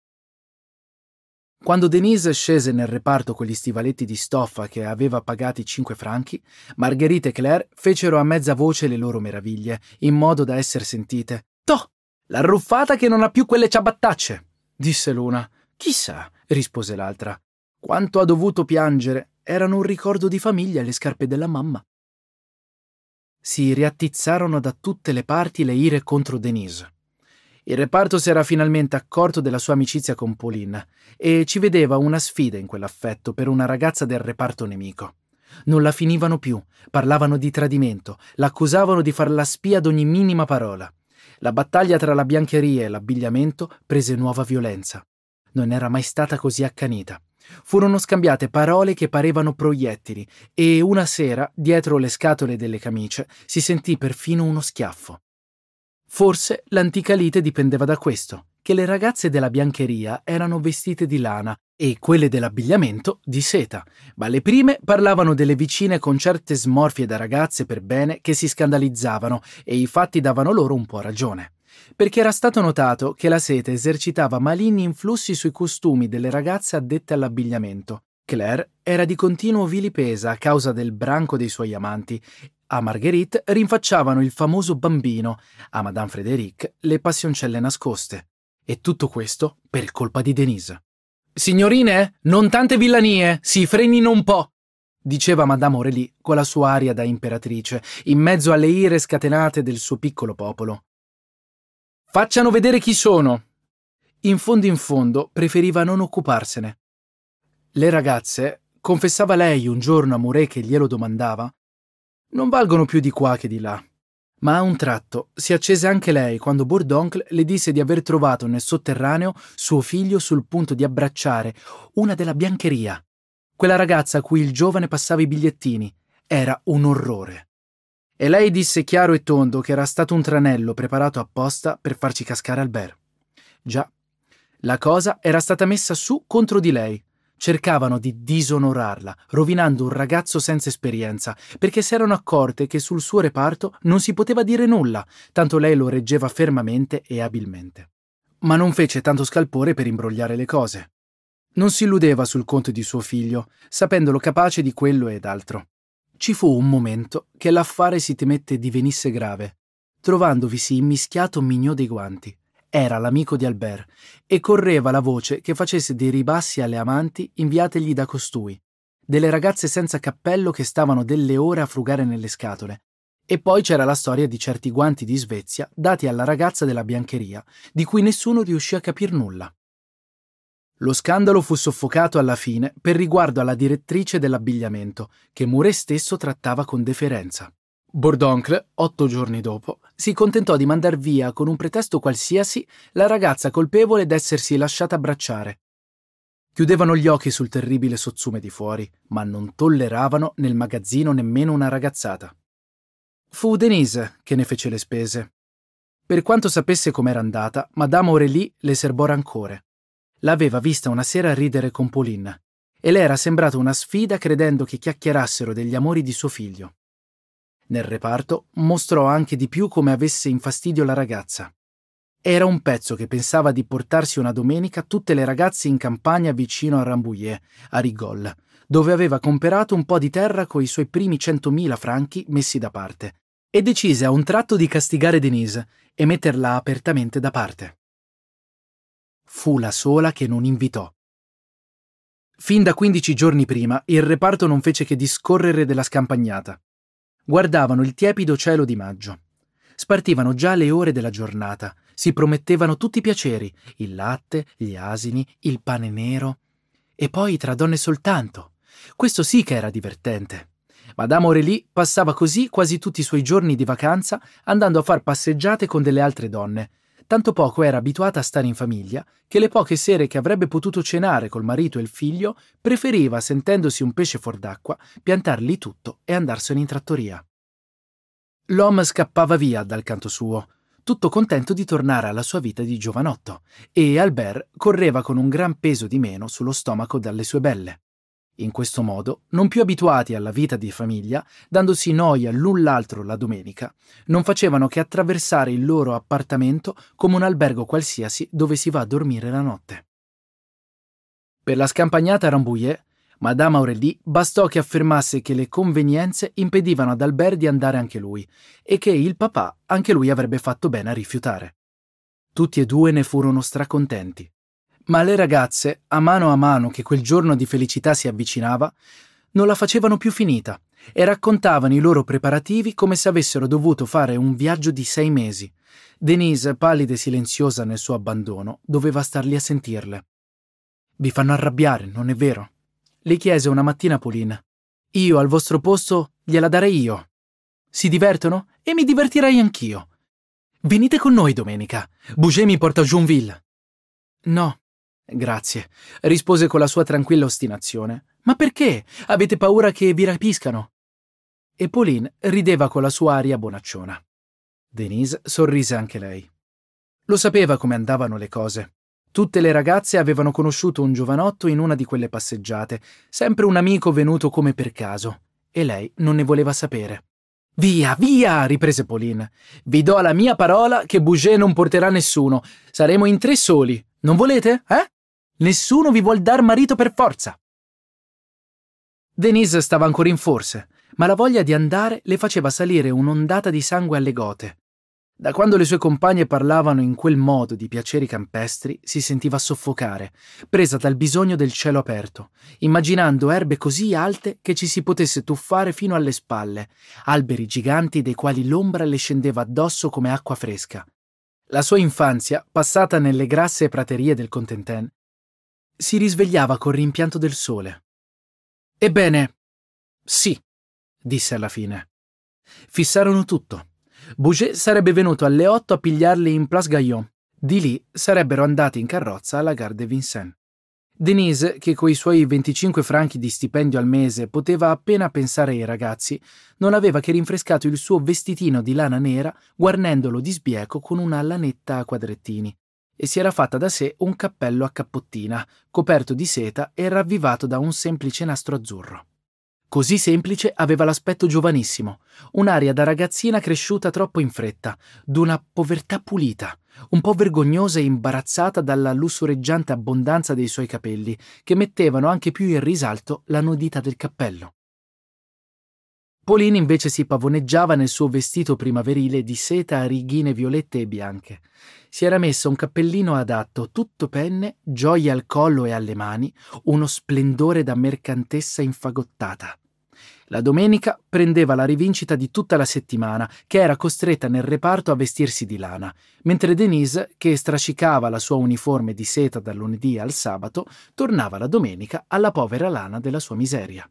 Quando Denise scese nel reparto con gli stivaletti di stoffa che aveva pagati cinque franchi, Margherita e Claire fecero a mezza voce le loro meraviglie, in modo da essere sentite. Toh! L'arruffata che non ha più quelle ciabattacce, disse l'una. Chissà, rispose l'altra. Quanto ha dovuto piangere. Erano un ricordo di famiglia le scarpe della mamma. Si riattizzarono da tutte le parti le ire contro Denise. Il reparto si era finalmente accorto della sua amicizia con Pauline e ci vedeva una sfida in quell'affetto per una ragazza del reparto nemico. Non la finivano più, parlavano di tradimento, l'accusavano di far la spia ad ogni minima parola. La battaglia tra la biancheria e l'abbigliamento prese nuova violenza. Non era mai stata così accanita. Furono scambiate parole che parevano proiettili e una sera, dietro le scatole delle camicie, si sentì perfino uno schiaffo. Forse l'antica lite dipendeva da questo, che le ragazze della biancheria erano vestite di lana e quelle dell'abbigliamento di seta, ma le prime parlavano delle vicine con certe smorfie da ragazze per bene che si scandalizzavano e i fatti davano loro un po' ragione perché era stato notato che la seta esercitava maligni influssi sui costumi delle ragazze addette all'abbigliamento. Claire era di continuo vilipesa a causa del branco dei suoi amanti. A Marguerite rinfacciavano il famoso bambino, a Madame Frédéric le passioncelle nascoste. E tutto questo per colpa di Denise. Signorine, non tante villanie, si frenino un po', diceva Madame Aurélie con la sua aria da imperatrice, in mezzo alle ire scatenate del suo piccolo popolo. Facciano vedere chi sono. In fondo in fondo preferiva non occuparsene. Le ragazze, confessava lei un giorno a Muré che glielo domandava, non valgono più di qua che di là. Ma a un tratto si accese anche lei quando Bourdoncle le disse di aver trovato nel sotterraneo suo figlio sul punto di abbracciare una della biancheria. Quella ragazza a cui il giovane passava i bigliettini era un orrore. E lei disse chiaro e tondo che era stato un tranello preparato apposta per farci cascare Albert. Già, la cosa era stata messa su contro di lei cercavano di disonorarla, rovinando un ragazzo senza esperienza, perché si erano accorte che sul suo reparto non si poteva dire nulla, tanto lei lo reggeva fermamente e abilmente. Ma non fece tanto scalpore per imbrogliare le cose. Non si illudeva sul conto di suo figlio, sapendolo capace di quello ed altro. Ci fu un momento che l'affare si temette divenisse grave, trovandovisi immischiato Mignò dei Guanti, era l'amico di Albert e correva la voce che facesse dei ribassi alle amanti inviategli da costui, delle ragazze senza cappello che stavano delle ore a frugare nelle scatole. E poi c'era la storia di certi guanti di Svezia dati alla ragazza della biancheria, di cui nessuno riuscì a capir nulla. Lo scandalo fu soffocato alla fine per riguardo alla direttrice dell'abbigliamento, che Mure stesso trattava con deferenza. Bordoncle, otto giorni dopo, si contentò di mandar via con un pretesto qualsiasi la ragazza colpevole d'essersi lasciata abbracciare. Chiudevano gli occhi sul terribile sozzume di fuori, ma non tolleravano nel magazzino nemmeno una ragazzata. Fu Denise che ne fece le spese. Per quanto sapesse com'era andata, Madame Aurélie le serbò rancore. L'aveva vista una sera ridere con Pauline, e le era sembrata una sfida credendo che chiacchierassero degli amori di suo figlio. Nel reparto mostrò anche di più come avesse in fastidio la ragazza. Era un pezzo che pensava di portarsi una domenica tutte le ragazze in campagna vicino a Rambouillet, a Rigol, dove aveva comperato un po' di terra coi suoi primi 100.000 franchi messi da parte, e decise a un tratto di castigare Denise e metterla apertamente da parte. Fu la sola che non invitò. Fin da quindici giorni prima il reparto non fece che discorrere della scampagnata guardavano il tiepido cielo di maggio. Spartivano già le ore della giornata, si promettevano tutti i piaceri, il latte, gli asini, il pane nero. E poi tra donne soltanto. Questo sì che era divertente. Madame Aurélie passava così quasi tutti i suoi giorni di vacanza andando a far passeggiate con delle altre donne, Tanto poco era abituata a stare in famiglia che le poche sere che avrebbe potuto cenare col marito e il figlio preferiva, sentendosi un pesce fuor d'acqua, piantar lì tutto e andarsene in trattoria. L'om scappava via dal canto suo, tutto contento di tornare alla sua vita di giovanotto, e Albert correva con un gran peso di meno sullo stomaco dalle sue belle in questo modo, non più abituati alla vita di famiglia, dandosi noia l'un l'altro la domenica, non facevano che attraversare il loro appartamento come un albergo qualsiasi dove si va a dormire la notte. Per la scampagnata Rambouillet, Madame Aurélie bastò che affermasse che le convenienze impedivano ad Albert di andare anche lui e che il papà anche lui avrebbe fatto bene a rifiutare. Tutti e due ne furono stracontenti. Ma le ragazze, a mano a mano che quel giorno di felicità si avvicinava, non la facevano più finita e raccontavano i loro preparativi come se avessero dovuto fare un viaggio di sei mesi. Denise, pallida e silenziosa nel suo abbandono, doveva star lì a sentirle. Vi fanno arrabbiare, non è vero? Le chiese una mattina Pauline. Io al vostro posto gliela darei io. Si divertono e mi divertirei anch'io. Venite con noi domenica. Bouget mi porta a Joinville. No, Grazie, rispose con la sua tranquilla ostinazione. Ma perché? Avete paura che vi rapiscano? E Pauline rideva con la sua aria bonacciona. Denise sorrise anche lei. Lo sapeva come andavano le cose. Tutte le ragazze avevano conosciuto un giovanotto in una di quelle passeggiate, sempre un amico venuto come per caso, e lei non ne voleva sapere. Via, via, riprese Pauline. Vi do la mia parola che Bouget non porterà nessuno. Saremo in tre soli. Non volete, eh? Nessuno vi vuol dar marito per forza. Denise stava ancora in forse, ma la voglia di andare le faceva salire un'ondata di sangue alle gote. Da quando le sue compagne parlavano in quel modo di piaceri campestri, si sentiva soffocare, presa dal bisogno del cielo aperto, immaginando erbe così alte che ci si potesse tuffare fino alle spalle, alberi giganti dei quali l'ombra le scendeva addosso come acqua fresca. La sua infanzia, passata nelle grasse praterie del Contenten, si risvegliava col rimpianto del sole. Ebbene, sì, disse alla fine. Fissarono tutto. Bouget sarebbe venuto alle otto a pigliarli in Place Gaillon. Di lì sarebbero andati in carrozza alla Gare de Vincennes. Denise, che coi suoi 25 franchi di stipendio al mese poteva appena pensare ai ragazzi, non aveva che rinfrescato il suo vestitino di lana nera guarnendolo di sbieco con una lanetta a quadrettini e si era fatta da sé un cappello a cappottina, coperto di seta e ravvivato da un semplice nastro azzurro. Così semplice aveva l'aspetto giovanissimo, un'aria da ragazzina cresciuta troppo in fretta, d'una povertà pulita, un po' vergognosa e imbarazzata dalla lussureggiante abbondanza dei suoi capelli, che mettevano anche più in risalto la nudità del cappello. Polina invece si pavoneggiava nel suo vestito primaverile di seta a righine violette e bianche. Si era messa un cappellino adatto, tutto penne, gioie al collo e alle mani, uno splendore da mercantessa infagottata. La domenica prendeva la rivincita di tutta la settimana, che era costretta nel reparto a vestirsi di lana, mentre Denise, che strascicava la sua uniforme di seta dal lunedì al sabato, tornava la domenica alla povera lana della sua miseria.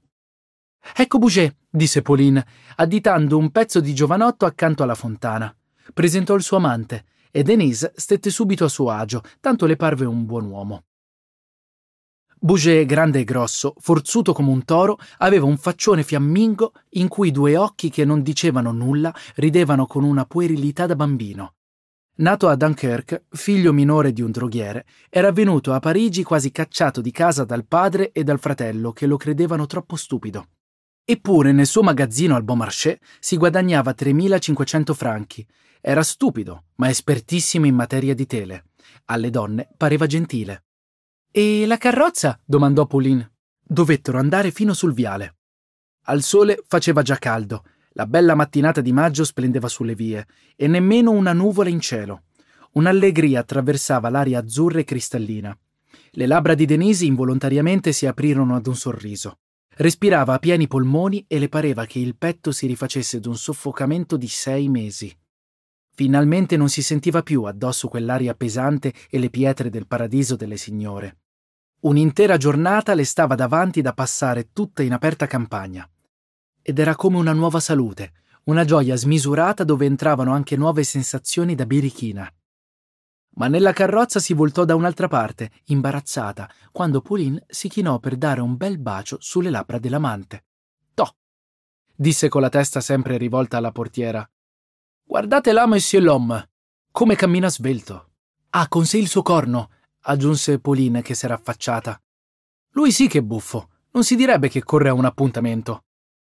Ecco Bouget, disse Pauline, additando un pezzo di giovanotto accanto alla fontana. Presentò il suo amante e Denise stette subito a suo agio, tanto le parve un buon uomo. Bouget, grande e grosso, forzuto come un toro, aveva un faccione fiammingo in cui due occhi che non dicevano nulla ridevano con una puerilità da bambino. Nato a Dunkerque, figlio minore di un droghiere, era venuto a Parigi quasi cacciato di casa dal padre e dal fratello che lo credevano troppo stupido. Eppure nel suo magazzino al Beaumarchais si guadagnava 3.500 franchi. Era stupido, ma espertissimo in materia di tele. Alle donne pareva gentile. E la carrozza? domandò Pauline. Dovettero andare fino sul viale. Al sole faceva già caldo, la bella mattinata di maggio splendeva sulle vie e nemmeno una nuvola in cielo. Un'allegria attraversava l'aria azzurra e cristallina. Le labbra di Denise involontariamente si aprirono ad un sorriso. Respirava a pieni polmoni e le pareva che il petto si rifacesse d'un soffocamento di sei mesi. Finalmente non si sentiva più addosso quell'aria pesante e le pietre del paradiso delle signore. Un'intera giornata le stava davanti da passare tutta in aperta campagna. Ed era come una nuova salute, una gioia smisurata dove entravano anche nuove sensazioni da birichina. Ma nella carrozza si voltò da un'altra parte, imbarazzata, quando Pauline si chinò per dare un bel bacio sulle labbra dell'amante. Toh! disse con la testa sempre rivolta alla portiera. Guardate là, monsieur l'homme! Come cammina svelto! Ha ah, con sé il suo corno! aggiunse Pauline che s'era affacciata. Lui sì che è buffo! Non si direbbe che corre a un appuntamento.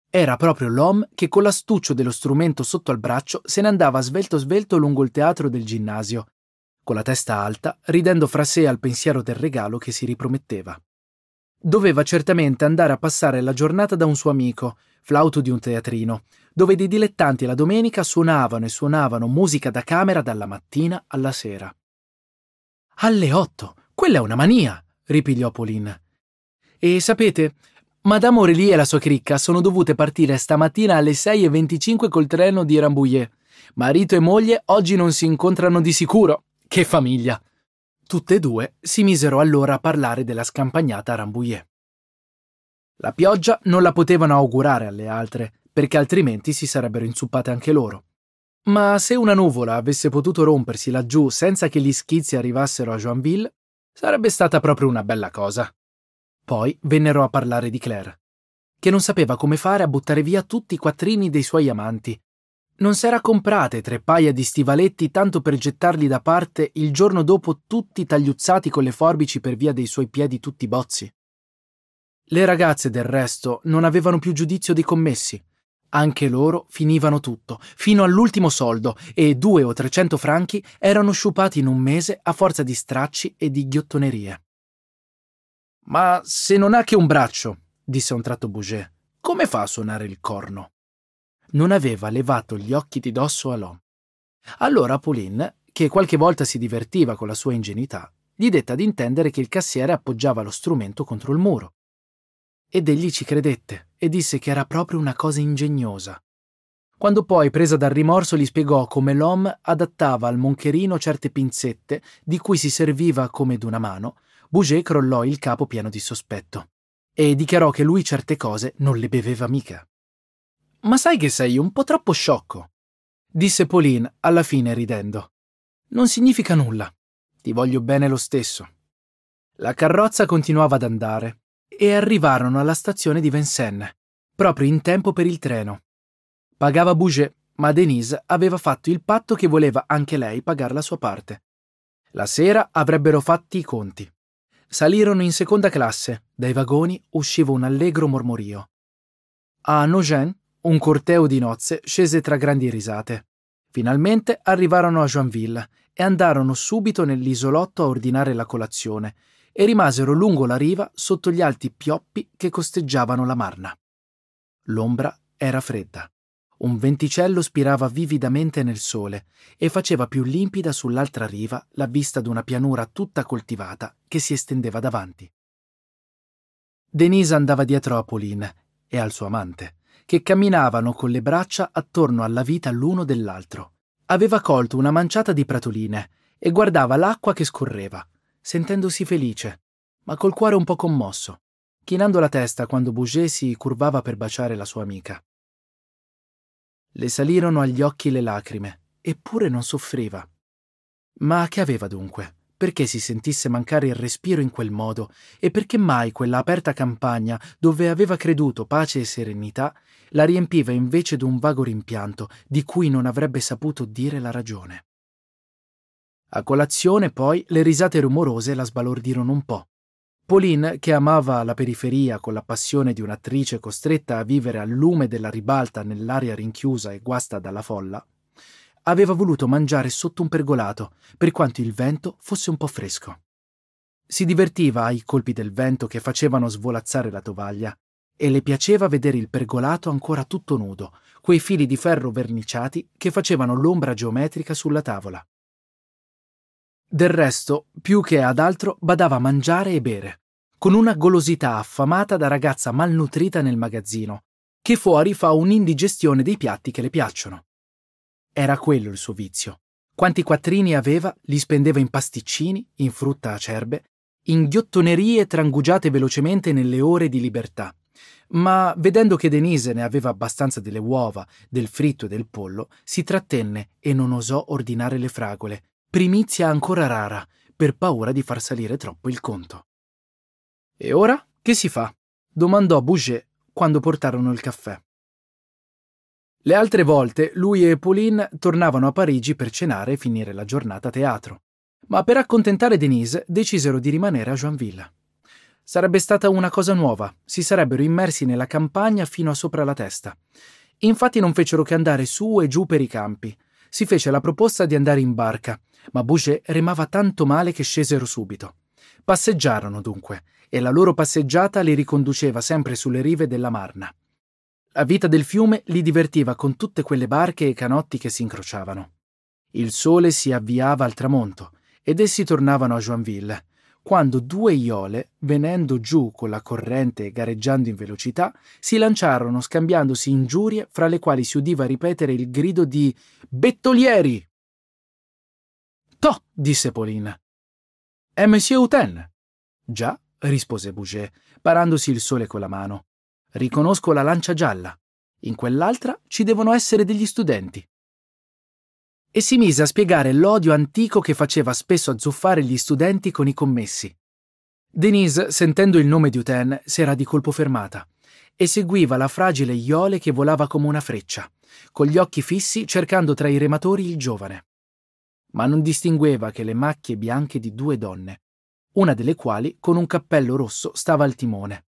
Era proprio l'homme che con l'astuccio dello strumento sotto al braccio se ne andava svelto svelto lungo il teatro del ginnasio, con la testa alta, ridendo fra sé al pensiero del regalo che si riprometteva. Doveva certamente andare a passare la giornata da un suo amico, flauto di un teatrino, dove dei dilettanti la domenica suonavano e suonavano musica da camera dalla mattina alla sera. Alle otto! Quella è una mania! ripigliò Pauline. E sapete, Madame Aurélie e la sua cricca sono dovute partire stamattina alle 6.25 col treno di Rambouillet. Marito e moglie oggi non si incontrano di sicuro. Che famiglia! Tutte e due si misero allora a parlare della scampagnata a Rambouillet. La pioggia non la potevano augurare alle altre, perché altrimenti si sarebbero inzuppate anche loro. Ma se una nuvola avesse potuto rompersi laggiù senza che gli schizzi arrivassero a Joinville, sarebbe stata proprio una bella cosa. Poi vennero a parlare di Claire, che non sapeva come fare a buttare via tutti i quattrini dei suoi amanti non s'era comprate tre paia di stivaletti tanto per gettarli da parte il giorno dopo tutti tagliuzzati con le forbici per via dei suoi piedi tutti bozzi. Le ragazze del resto non avevano più giudizio dei commessi. Anche loro finivano tutto, fino all'ultimo soldo, e due o trecento franchi erano sciupati in un mese a forza di stracci e di ghiottonerie. Ma se non ha che un braccio, disse a un tratto Bouget, come fa a suonare il corno? non aveva levato gli occhi di dosso a Lom. Allora Pauline, che qualche volta si divertiva con la sua ingenuità, gli dette ad intendere che il cassiere appoggiava lo strumento contro il muro. Ed egli ci credette e disse che era proprio una cosa ingegnosa. Quando poi, presa dal rimorso, gli spiegò come l'om adattava al moncherino certe pinzette di cui si serviva come d'una mano, Bouget crollò il capo pieno di sospetto e dichiarò che lui certe cose non le beveva mica. Ma sai che sei un po' troppo sciocco, disse Pauline alla fine ridendo. Non significa nulla. Ti voglio bene lo stesso. La carrozza continuava ad andare e arrivarono alla stazione di Vincennes, proprio in tempo per il treno. Pagava Bouget, ma Denise aveva fatto il patto che voleva anche lei pagare la sua parte. La sera avrebbero fatti i conti. Salirono in seconda classe, dai vagoni usciva un allegro mormorio. A Nogent un corteo di nozze scese tra grandi risate. Finalmente arrivarono a Joinville e andarono subito nell'isolotto a ordinare la colazione e rimasero lungo la riva sotto gli alti pioppi che costeggiavano la Marna. L'ombra era fredda. Un venticello spirava vividamente nel sole e faceva più limpida sull'altra riva la vista d'una pianura tutta coltivata che si estendeva davanti. Denise andava dietro a Pauline e al suo amante che camminavano con le braccia attorno alla vita l'uno dell'altro. Aveva colto una manciata di pratoline e guardava l'acqua che scorreva, sentendosi felice, ma col cuore un po' commosso, chinando la testa quando Bouget si curvava per baciare la sua amica. Le salirono agli occhi le lacrime, eppure non soffriva. Ma che aveva dunque? Perché si sentisse mancare il respiro in quel modo e perché mai quella aperta campagna, dove aveva creduto pace e serenità, la riempiva invece d'un vago rimpianto di cui non avrebbe saputo dire la ragione. A colazione, poi, le risate rumorose la sbalordirono un po'. Pauline, che amava la periferia con la passione di un'attrice costretta a vivere al lume della ribalta nell'aria rinchiusa e guasta dalla folla, aveva voluto mangiare sotto un pergolato, per quanto il vento fosse un po' fresco. Si divertiva ai colpi del vento che facevano svolazzare la tovaglia e le piaceva vedere il pergolato ancora tutto nudo, quei fili di ferro verniciati che facevano l'ombra geometrica sulla tavola. Del resto, più che ad altro, badava a mangiare e bere, con una golosità affamata da ragazza malnutrita nel magazzino, che fuori fa un'indigestione dei piatti che le piacciono. Era quello il suo vizio. Quanti quattrini aveva, li spendeva in pasticcini, in frutta acerbe, in ghiottonerie trangugiate velocemente nelle ore di libertà. Ma vedendo che Denise ne aveva abbastanza delle uova, del fritto e del pollo, si trattenne e non osò ordinare le fragole, primizia ancora rara, per paura di far salire troppo il conto. E ora che si fa? domandò Bouget quando portarono il caffè. Le altre volte lui e Pauline tornavano a Parigi per cenare e finire la giornata a teatro, ma per accontentare Denise decisero di rimanere a Joinville. Sarebbe stata una cosa nuova, si sarebbero immersi nella campagna fino a sopra la testa. Infatti non fecero che andare su e giù per i campi. Si fece la proposta di andare in barca, ma Bouget remava tanto male che scesero subito. Passeggiarono dunque, e la loro passeggiata li riconduceva sempre sulle rive della Marna. La vita del fiume li divertiva con tutte quelle barche e canotti che si incrociavano. Il sole si avviava al tramonto ed essi tornavano a Joinville, quando due iole, venendo giù con la corrente e gareggiando in velocità, si lanciarono scambiandosi ingiurie fra le quali si udiva ripetere il grido di Bettolieri! Toh! disse Pauline. È Monsieur Houten. Già, rispose Bouget, parandosi il sole con la mano. Riconosco la lancia gialla. In quell'altra ci devono essere degli studenti e si mise a spiegare l'odio antico che faceva spesso azzuffare gli studenti con i commessi. Denise, sentendo il nome di Uten, si era di colpo fermata e seguiva la fragile Iole che volava come una freccia, con gli occhi fissi cercando tra i rematori il giovane. Ma non distingueva che le macchie bianche di due donne, una delle quali con un cappello rosso stava al timone.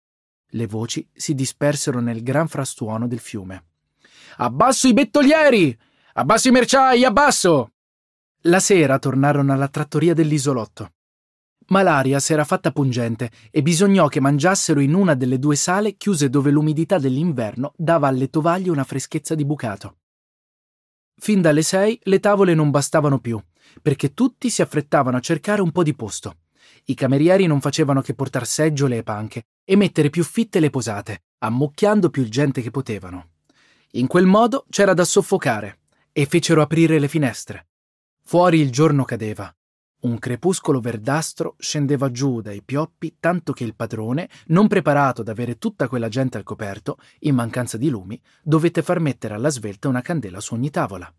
Le voci si dispersero nel gran frastuono del fiume. Abbasso i bettolieri! Abbasso i merciai, abbasso! La sera tornarono alla trattoria dell'isolotto. Ma l'aria s'era fatta pungente e bisognò che mangiassero in una delle due sale chiuse dove l'umidità dell'inverno dava alle tovaglie una freschezza di bucato. Fin dalle sei le tavole non bastavano più, perché tutti si affrettavano a cercare un po' di posto. I camerieri non facevano che portar seggiole e panche e mettere più fitte le posate, ammucchiando più gente che potevano. In quel modo c'era da soffocare e fecero aprire le finestre. Fuori il giorno cadeva. Un crepuscolo verdastro scendeva giù dai pioppi tanto che il padrone, non preparato ad avere tutta quella gente al coperto, in mancanza di lumi, dovette far mettere alla svelta una candela su ogni tavola.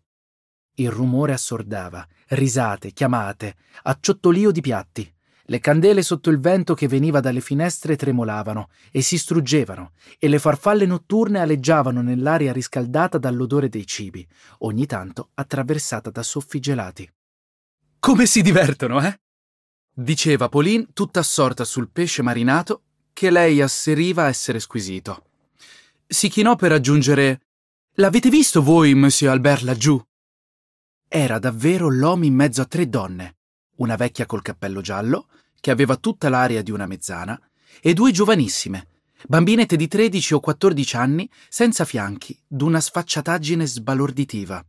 Il rumore assordava, risate, chiamate, acciottolio di piatti. Le candele sotto il vento che veniva dalle finestre tremolavano e si struggevano, e le farfalle notturne aleggiavano nell'aria riscaldata dall'odore dei cibi, ogni tanto attraversata da soffi gelati. Come si divertono, eh? diceva Pauline, tutta assorta sul pesce marinato che lei asseriva essere squisito. Si chinò per aggiungere L'avete visto voi, Monsieur Albert, laggiù? Era davvero l'uomo in mezzo a tre donne, una vecchia col cappello giallo, che aveva tutta l'aria di una mezzana, e due giovanissime, bambinette di 13 o 14 anni, senza fianchi, d'una sfacciataggine sbalorditiva.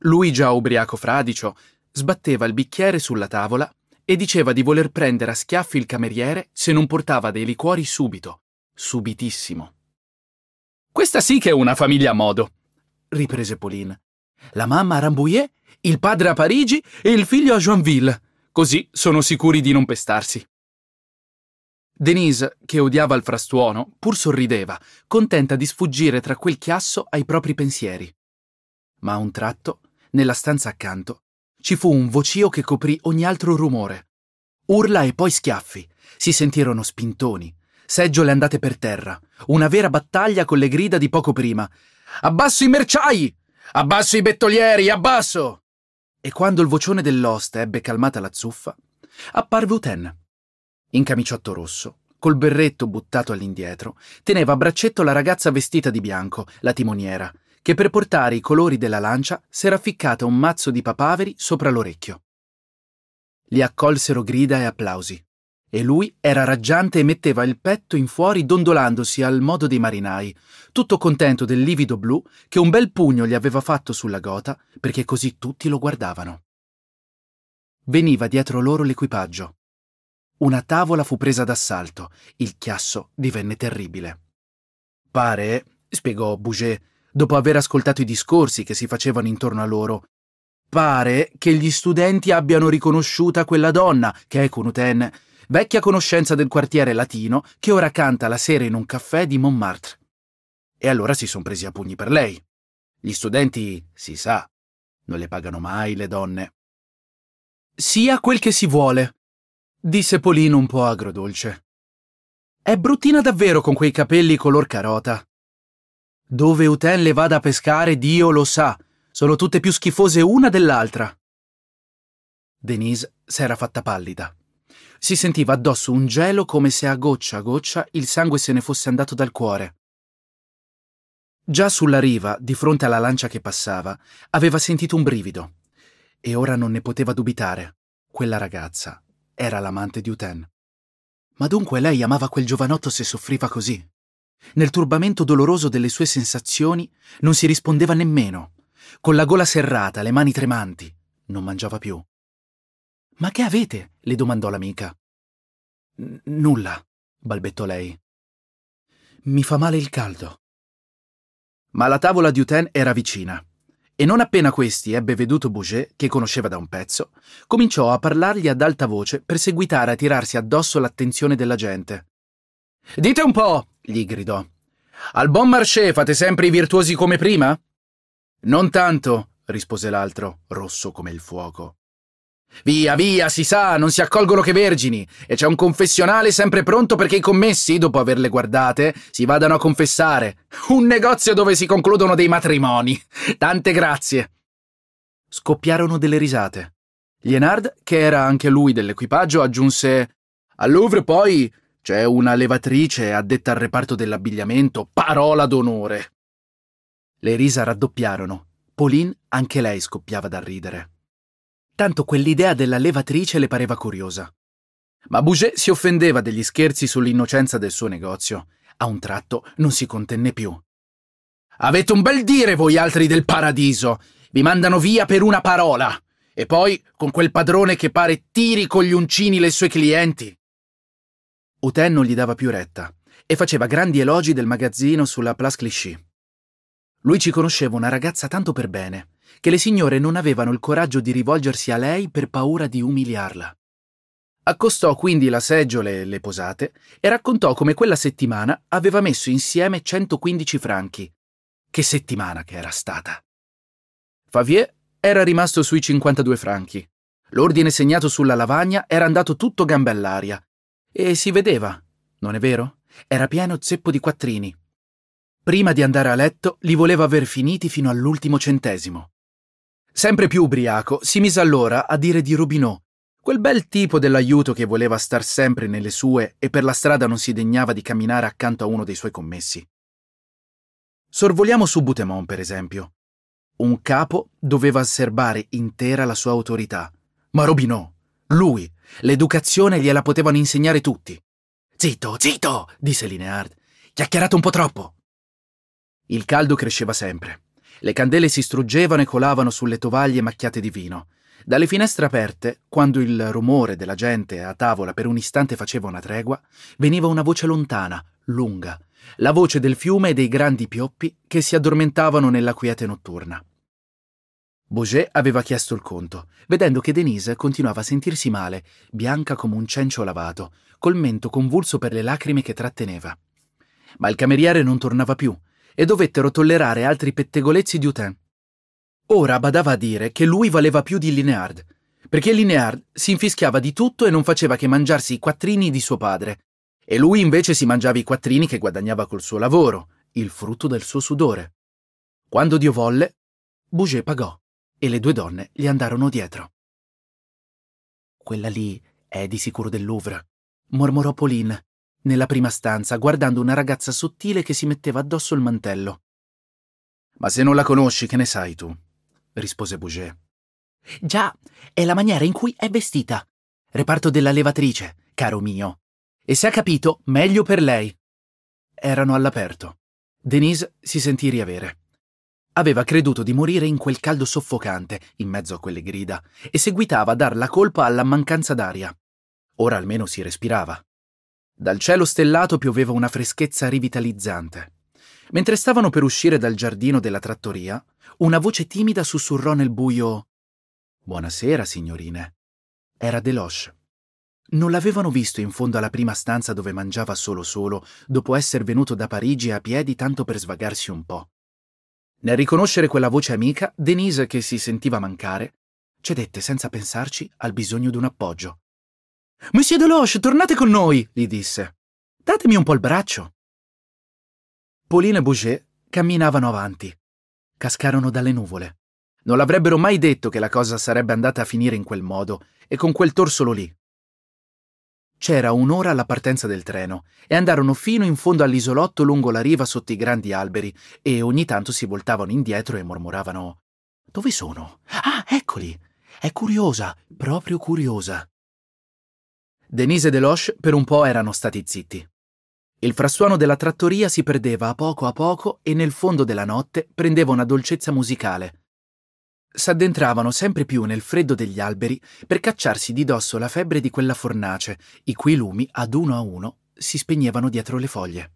Lui, già ubriaco fradicio, sbatteva il bicchiere sulla tavola e diceva di voler prendere a schiaffi il cameriere se non portava dei liquori subito, subitissimo. Questa sì che è una famiglia a modo, riprese Pauline. La mamma a Rambouillet, il padre a Parigi e il figlio a Joinville. Così sono sicuri di non pestarsi. Denise, che odiava il frastuono, pur sorrideva, contenta di sfuggire tra quel chiasso ai propri pensieri. Ma a un tratto, nella stanza accanto, ci fu un vocio che coprì ogni altro rumore. Urla e poi schiaffi. Si sentirono spintoni, seggiole andate per terra, una vera battaglia con le grida di poco prima. Abbasso i merciai! Abbasso i bettolieri, abbasso! e quando il vocione dell'oste ebbe calmata la zuffa, apparve Uten. In camiciotto rosso, col berretto buttato all'indietro, teneva a braccetto la ragazza vestita di bianco, la timoniera, che per portare i colori della lancia s'era ficcata un mazzo di papaveri sopra l'orecchio. Li accolsero grida e applausi e lui era raggiante e metteva il petto in fuori dondolandosi al modo dei marinai, tutto contento del livido blu che un bel pugno gli aveva fatto sulla gota perché così tutti lo guardavano. Veniva dietro loro l'equipaggio. Una tavola fu presa d'assalto, il chiasso divenne terribile. Pare, spiegò Bouget, dopo aver ascoltato i discorsi che si facevano intorno a loro, pare che gli studenti abbiano riconosciuta quella donna, che è Cunuten, vecchia conoscenza del quartiere latino che ora canta la sera in un caffè di Montmartre. E allora si son presi a pugni per lei. Gli studenti, si sa, non le pagano mai le donne. Sia quel che si vuole, disse Polino un po' agrodolce. È bruttina davvero con quei capelli color carota. Dove Uten le vada a pescare, Dio lo sa, sono tutte più schifose una dell'altra. Denise s'era fatta pallida. Si sentiva addosso un gelo come se a goccia a goccia il sangue se ne fosse andato dal cuore. Già sulla riva, di fronte alla lancia che passava, aveva sentito un brivido. E ora non ne poteva dubitare. Quella ragazza era l'amante di Uten. Ma dunque lei amava quel giovanotto se soffriva così? Nel turbamento doloroso delle sue sensazioni non si rispondeva nemmeno. Con la gola serrata, le mani tremanti, non mangiava più. Ma che avete? le domandò l'amica. Nulla, balbettò lei. Mi fa male il caldo. Ma la tavola di Uten era vicina, e non appena questi ebbe veduto Bouget, che conosceva da un pezzo, cominciò a parlargli ad alta voce per seguitare a tirarsi addosso l'attenzione della gente. Dite un po', gli gridò. Al bon marché fate sempre i virtuosi come prima? Non tanto, rispose l'altro, rosso come il fuoco. Via, via, si sa, non si accolgono che vergini, e c'è un confessionale sempre pronto perché i commessi, dopo averle guardate, si vadano a confessare. Un negozio dove si concludono dei matrimoni. Tante grazie. Scoppiarono delle risate. Lienard, che era anche lui dell'equipaggio, aggiunse Al Louvre poi c'è una levatrice addetta al reparto dell'abbigliamento, parola d'onore. Le risa raddoppiarono. Pauline anche lei scoppiava da ridere. Tanto quell'idea della levatrice le pareva curiosa. Ma Bouget si offendeva degli scherzi sull'innocenza del suo negozio. A un tratto non si contenne più. Avete un bel dire voi altri del paradiso! Vi mandano via per una parola! E poi con quel padrone che pare tiri con gli uncini le sue clienti! Uten non gli dava più retta e faceva grandi elogi del magazzino sulla Place Clichy. Lui ci conosceva una ragazza tanto per bene che le signore non avevano il coraggio di rivolgersi a lei per paura di umiliarla. Accostò quindi la seggiole e le posate e raccontò come quella settimana aveva messo insieme 115 franchi. Che settimana che era stata! Favier era rimasto sui 52 franchi. L'ordine segnato sulla lavagna era andato tutto gambe all'aria. E si vedeva, non è vero? Era pieno zeppo di quattrini. Prima di andare a letto li voleva aver finiti fino all'ultimo centesimo. Sempre più ubriaco, si mise allora a dire di Rubinò, quel bel tipo dell'aiuto che voleva star sempre nelle sue e per la strada non si degnava di camminare accanto a uno dei suoi commessi. Sorvoliamo su Butemon, per esempio. Un capo doveva serbare intera la sua autorità, ma Robinò, lui, l'educazione gliela potevano insegnare tutti. Zitto, zitto, disse Lineard. Chiacchierate un po' troppo. Il caldo cresceva sempre. Le candele si struggevano e colavano sulle tovaglie macchiate di vino. Dalle finestre aperte, quando il rumore della gente a tavola per un istante faceva una tregua, veniva una voce lontana, lunga, la voce del fiume e dei grandi pioppi che si addormentavano nella quiete notturna. Bouget aveva chiesto il conto, vedendo che Denise continuava a sentirsi male, bianca come un cencio lavato, col mento convulso per le lacrime che tratteneva. Ma il cameriere non tornava più e dovettero tollerare altri pettegolezzi di Utin. Ora badava a dire che lui valeva più di Lineard, perché Lineard si infischiava di tutto e non faceva che mangiarsi i quattrini di suo padre, e lui invece si mangiava i quattrini che guadagnava col suo lavoro, il frutto del suo sudore. Quando Dio volle, Bouget pagò e le due donne gli andarono dietro. Quella lì è di sicuro del Louvre, mormorò Pauline, nella prima stanza, guardando una ragazza sottile che si metteva addosso il mantello. Ma se non la conosci, che ne sai tu? rispose Bouget. Già, è la maniera in cui è vestita. Reparto della levatrice, caro mio. E se ha capito, meglio per lei. Erano all'aperto. Denise si sentì riavere. Aveva creduto di morire in quel caldo soffocante, in mezzo a quelle grida, e seguitava a dar la colpa alla mancanza d'aria. Ora almeno si respirava. Dal cielo stellato pioveva una freschezza rivitalizzante. Mentre stavano per uscire dal giardino della trattoria, una voce timida sussurrò nel buio Buonasera, signorine. Era Deloche. Non l'avevano visto in fondo alla prima stanza dove mangiava solo solo, dopo essere venuto da Parigi a piedi tanto per svagarsi un po'. Nel riconoscere quella voce amica, Denise, che si sentiva mancare, cedette senza pensarci al bisogno di un appoggio. Monsieur Deloche, tornate con noi, gli disse. Datemi un po' il braccio. Pauline e Bouget camminavano avanti. Cascarono dalle nuvole. Non l'avrebbero mai detto che la cosa sarebbe andata a finire in quel modo e con quel torsolo lì. C'era un'ora alla partenza del treno e andarono fino in fondo all'isolotto lungo la riva sotto i grandi alberi e ogni tanto si voltavano indietro e mormoravano Dove sono? Ah, eccoli! È curiosa, proprio curiosa. Denise e Deloche per un po' erano stati zitti. Il frassuono della trattoria si perdeva a poco a poco e nel fondo della notte prendeva una dolcezza musicale. S'addentravano sempre più nel freddo degli alberi per cacciarsi di dosso la febbre di quella fornace, i cui lumi, ad uno a uno, si spegnevano dietro le foglie.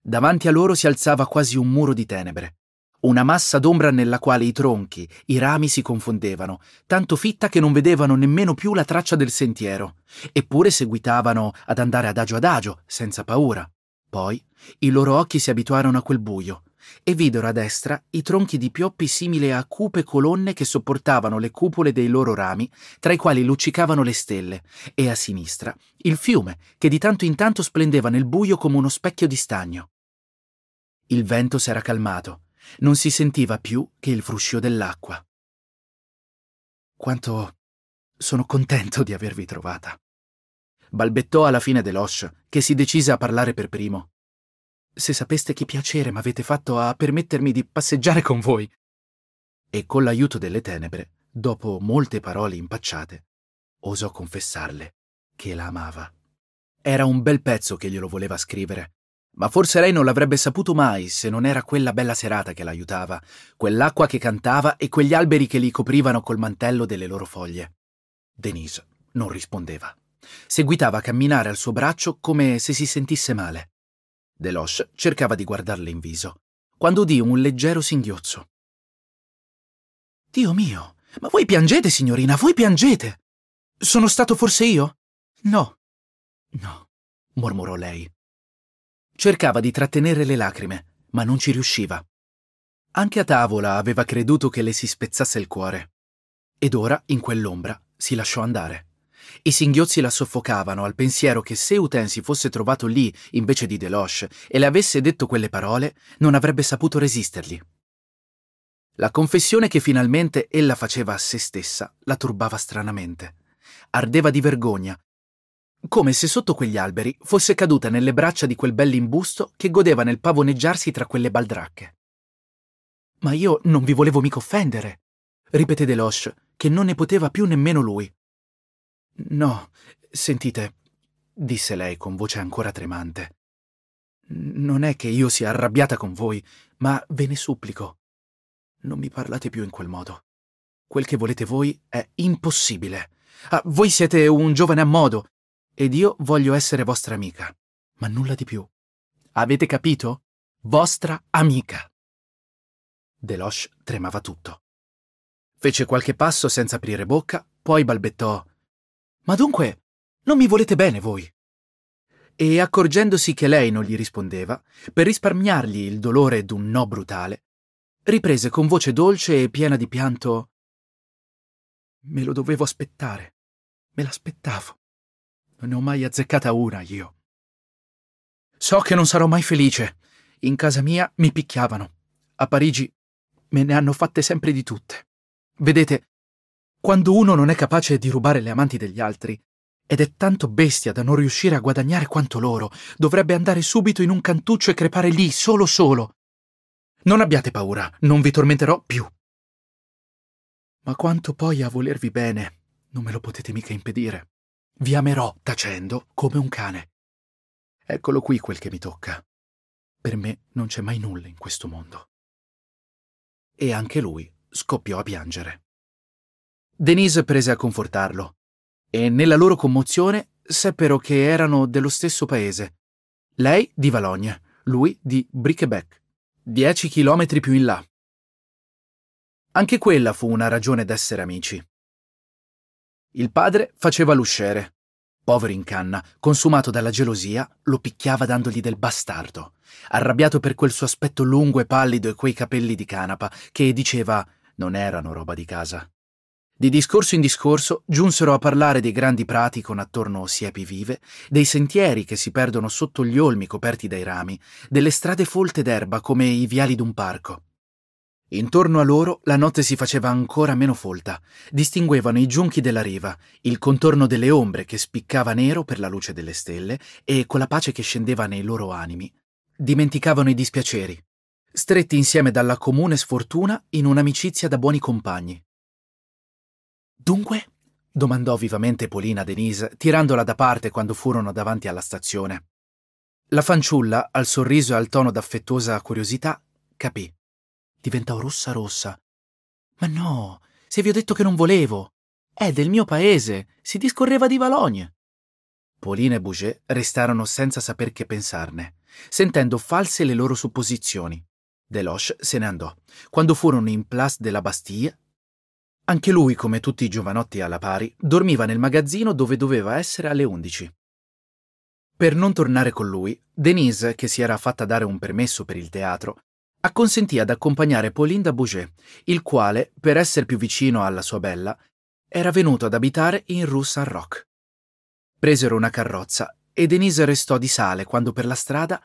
Davanti a loro si alzava quasi un muro di tenebre una massa d'ombra nella quale i tronchi, i rami si confondevano, tanto fitta che non vedevano nemmeno più la traccia del sentiero, eppure seguitavano ad andare adagio adagio, senza paura. Poi i loro occhi si abituarono a quel buio e videro a destra i tronchi di pioppi simili a cupe colonne che sopportavano le cupole dei loro rami, tra i quali luccicavano le stelle, e a sinistra il fiume che di tanto in tanto splendeva nel buio come uno specchio di stagno. Il vento s'era calmato non si sentiva più che il fruscio dell'acqua. Quanto sono contento di avervi trovata. Balbettò alla fine Deloche, che si decise a parlare per primo. Se sapeste che piacere m'avete fatto a permettermi di passeggiare con voi. E con l'aiuto delle tenebre, dopo molte parole impacciate, osò confessarle che la amava. Era un bel pezzo che glielo voleva scrivere, ma forse lei non l'avrebbe saputo mai se non era quella bella serata che l'aiutava, quell'acqua che cantava e quegli alberi che li coprivano col mantello delle loro foglie. Denise non rispondeva. Seguitava a camminare al suo braccio come se si sentisse male. Deloche cercava di guardarle in viso, quando udì un leggero singhiozzo. Dio mio, ma voi piangete, signorina, voi piangete! Sono stato forse io? No. No, mormorò lei, Cercava di trattenere le lacrime, ma non ci riusciva. Anche a tavola aveva creduto che le si spezzasse il cuore. Ed ora, in quell'ombra, si lasciò andare. I singhiozzi la soffocavano al pensiero che se Uten si fosse trovato lì invece di Deloche e le avesse detto quelle parole, non avrebbe saputo resistergli. La confessione che finalmente ella faceva a se stessa la turbava stranamente. Ardeva di vergogna come se sotto quegli alberi fosse caduta nelle braccia di quel bell'imbusto che godeva nel pavoneggiarsi tra quelle baldracche. Ma io non vi volevo mica offendere, ripeté Deloche, che non ne poteva più nemmeno lui. No, sentite, disse lei con voce ancora tremante. Non è che io sia arrabbiata con voi, ma ve ne supplico. Non mi parlate più in quel modo. Quel che volete voi è impossibile. Ah, voi siete un giovane a modo, ed io voglio essere vostra amica, ma nulla di più. Avete capito? Vostra amica. Deloche tremava tutto. Fece qualche passo senza aprire bocca, poi balbettò. Ma dunque, non mi volete bene voi? E accorgendosi che lei non gli rispondeva, per risparmiargli il dolore d'un no brutale, riprese con voce dolce e piena di pianto. Me lo dovevo aspettare. Me l'aspettavo. Ne ho mai azzeccata una io. So che non sarò mai felice. In casa mia mi picchiavano. A Parigi me ne hanno fatte sempre di tutte. Vedete, quando uno non è capace di rubare le amanti degli altri, ed è tanto bestia da non riuscire a guadagnare quanto loro, dovrebbe andare subito in un cantuccio e crepare lì, solo solo. Non abbiate paura, non vi tormenterò più. Ma quanto poi a volervi bene, non me lo potete mica impedire. Vi amerò tacendo come un cane. Eccolo qui quel che mi tocca. Per me non c'è mai nulla in questo mondo. E anche lui scoppiò a piangere. Denise prese a confortarlo e nella loro commozione seppero che erano dello stesso paese. Lei di Valogna, lui di Briquebec, dieci chilometri più in là. Anche quella fu una ragione d'essere amici. Il padre faceva l'usciere. Povero in canna, consumato dalla gelosia, lo picchiava dandogli del bastardo, arrabbiato per quel suo aspetto lungo e pallido e quei capelli di canapa che diceva non erano roba di casa. Di discorso in discorso giunsero a parlare dei grandi prati con attorno siepi vive, dei sentieri che si perdono sotto gli olmi coperti dai rami, delle strade folte d'erba come i viali d'un parco, Intorno a loro la notte si faceva ancora meno folta. Distinguevano i giunchi della riva, il contorno delle ombre che spiccava nero per la luce delle stelle e con la pace che scendeva nei loro animi. Dimenticavano i dispiaceri, stretti insieme dalla comune sfortuna in un'amicizia da buoni compagni. Dunque? domandò vivamente Polina a Denise, tirandola da parte quando furono davanti alla stazione. La fanciulla, al sorriso e al tono d'affettuosa curiosità, capì diventò rossa rossa. Ma no, se vi ho detto che non volevo. È del mio paese, si discorreva di Valogne. Paulina e Bouget restarono senza saper che pensarne, sentendo false le loro supposizioni. Deloche se ne andò. Quando furono in Place de la Bastille, anche lui, come tutti i giovanotti alla pari, dormiva nel magazzino dove doveva essere alle undici. Per non tornare con lui, Denise, che si era fatta dare un permesso per il teatro, acconsentì ad accompagnare Pauline da Bouget, il quale, per essere più vicino alla sua bella, era venuto ad abitare in Rue Saint-Roch. Presero una carrozza e Denise restò di sale quando per la strada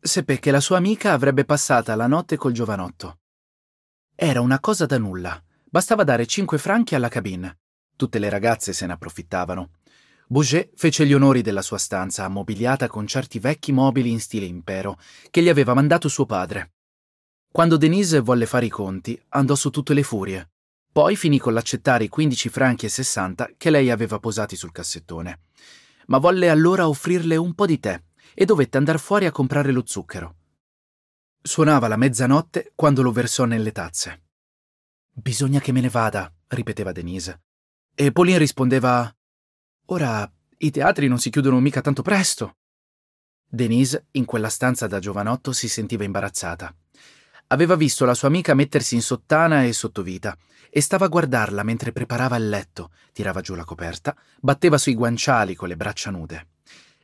seppe che la sua amica avrebbe passata la notte col giovanotto. Era una cosa da nulla, bastava dare cinque franchi alla cabina. Tutte le ragazze se ne approfittavano. Bouget fece gli onori della sua stanza, ammobiliata con certi vecchi mobili in stile impero, che gli aveva mandato suo padre. Quando Denise volle fare i conti, andò su tutte le furie. Poi finì con l'accettare i 15 franchi e 60 che lei aveva posati sul cassettone. Ma volle allora offrirle un po' di tè e dovette andare fuori a comprare lo zucchero. Suonava la mezzanotte quando lo versò nelle tazze. Bisogna che me ne vada, ripeteva Denise. E Pauline rispondeva Ora, i teatri non si chiudono mica tanto presto. Denise, in quella stanza da giovanotto, si sentiva imbarazzata aveva visto la sua amica mettersi in sottana e sottovita e stava a guardarla mentre preparava il letto, tirava giù la coperta, batteva sui guanciali con le braccia nude.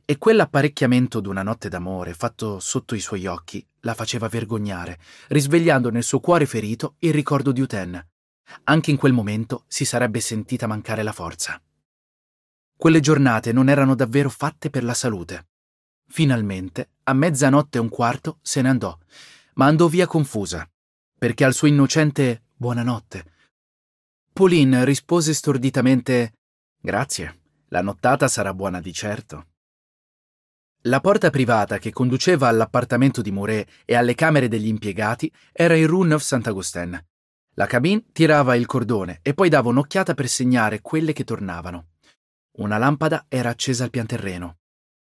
E quell'apparecchiamento d'una notte d'amore fatto sotto i suoi occhi la faceva vergognare, risvegliando nel suo cuore ferito il ricordo di Uten. Anche in quel momento si sarebbe sentita mancare la forza. Quelle giornate non erano davvero fatte per la salute. Finalmente, a mezzanotte e un quarto, se ne andò ma andò via confusa, perché al suo innocente buonanotte. Pauline rispose storditamente Grazie, la nottata sarà buona di certo. La porta privata che conduceva all'appartamento di Mouret e alle camere degli impiegati era in Rue Neuve Saint-Augustin. La cabine tirava il cordone e poi dava un'occhiata per segnare quelle che tornavano. Una lampada era accesa al pianterreno.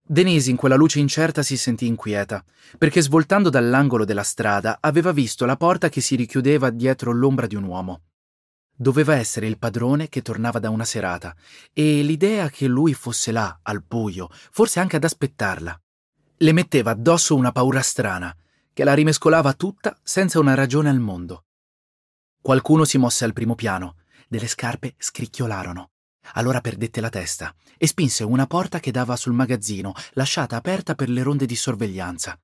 Denise in quella luce incerta si sentì inquieta, perché svoltando dall'angolo della strada aveva visto la porta che si richiudeva dietro l'ombra di un uomo. Doveva essere il padrone che tornava da una serata, e l'idea che lui fosse là, al buio, forse anche ad aspettarla, le metteva addosso una paura strana, che la rimescolava tutta senza una ragione al mondo. Qualcuno si mosse al primo piano, delle scarpe scricchiolarono. Allora perdette la testa e spinse una porta che dava sul magazzino, lasciata aperta per le ronde di sorveglianza.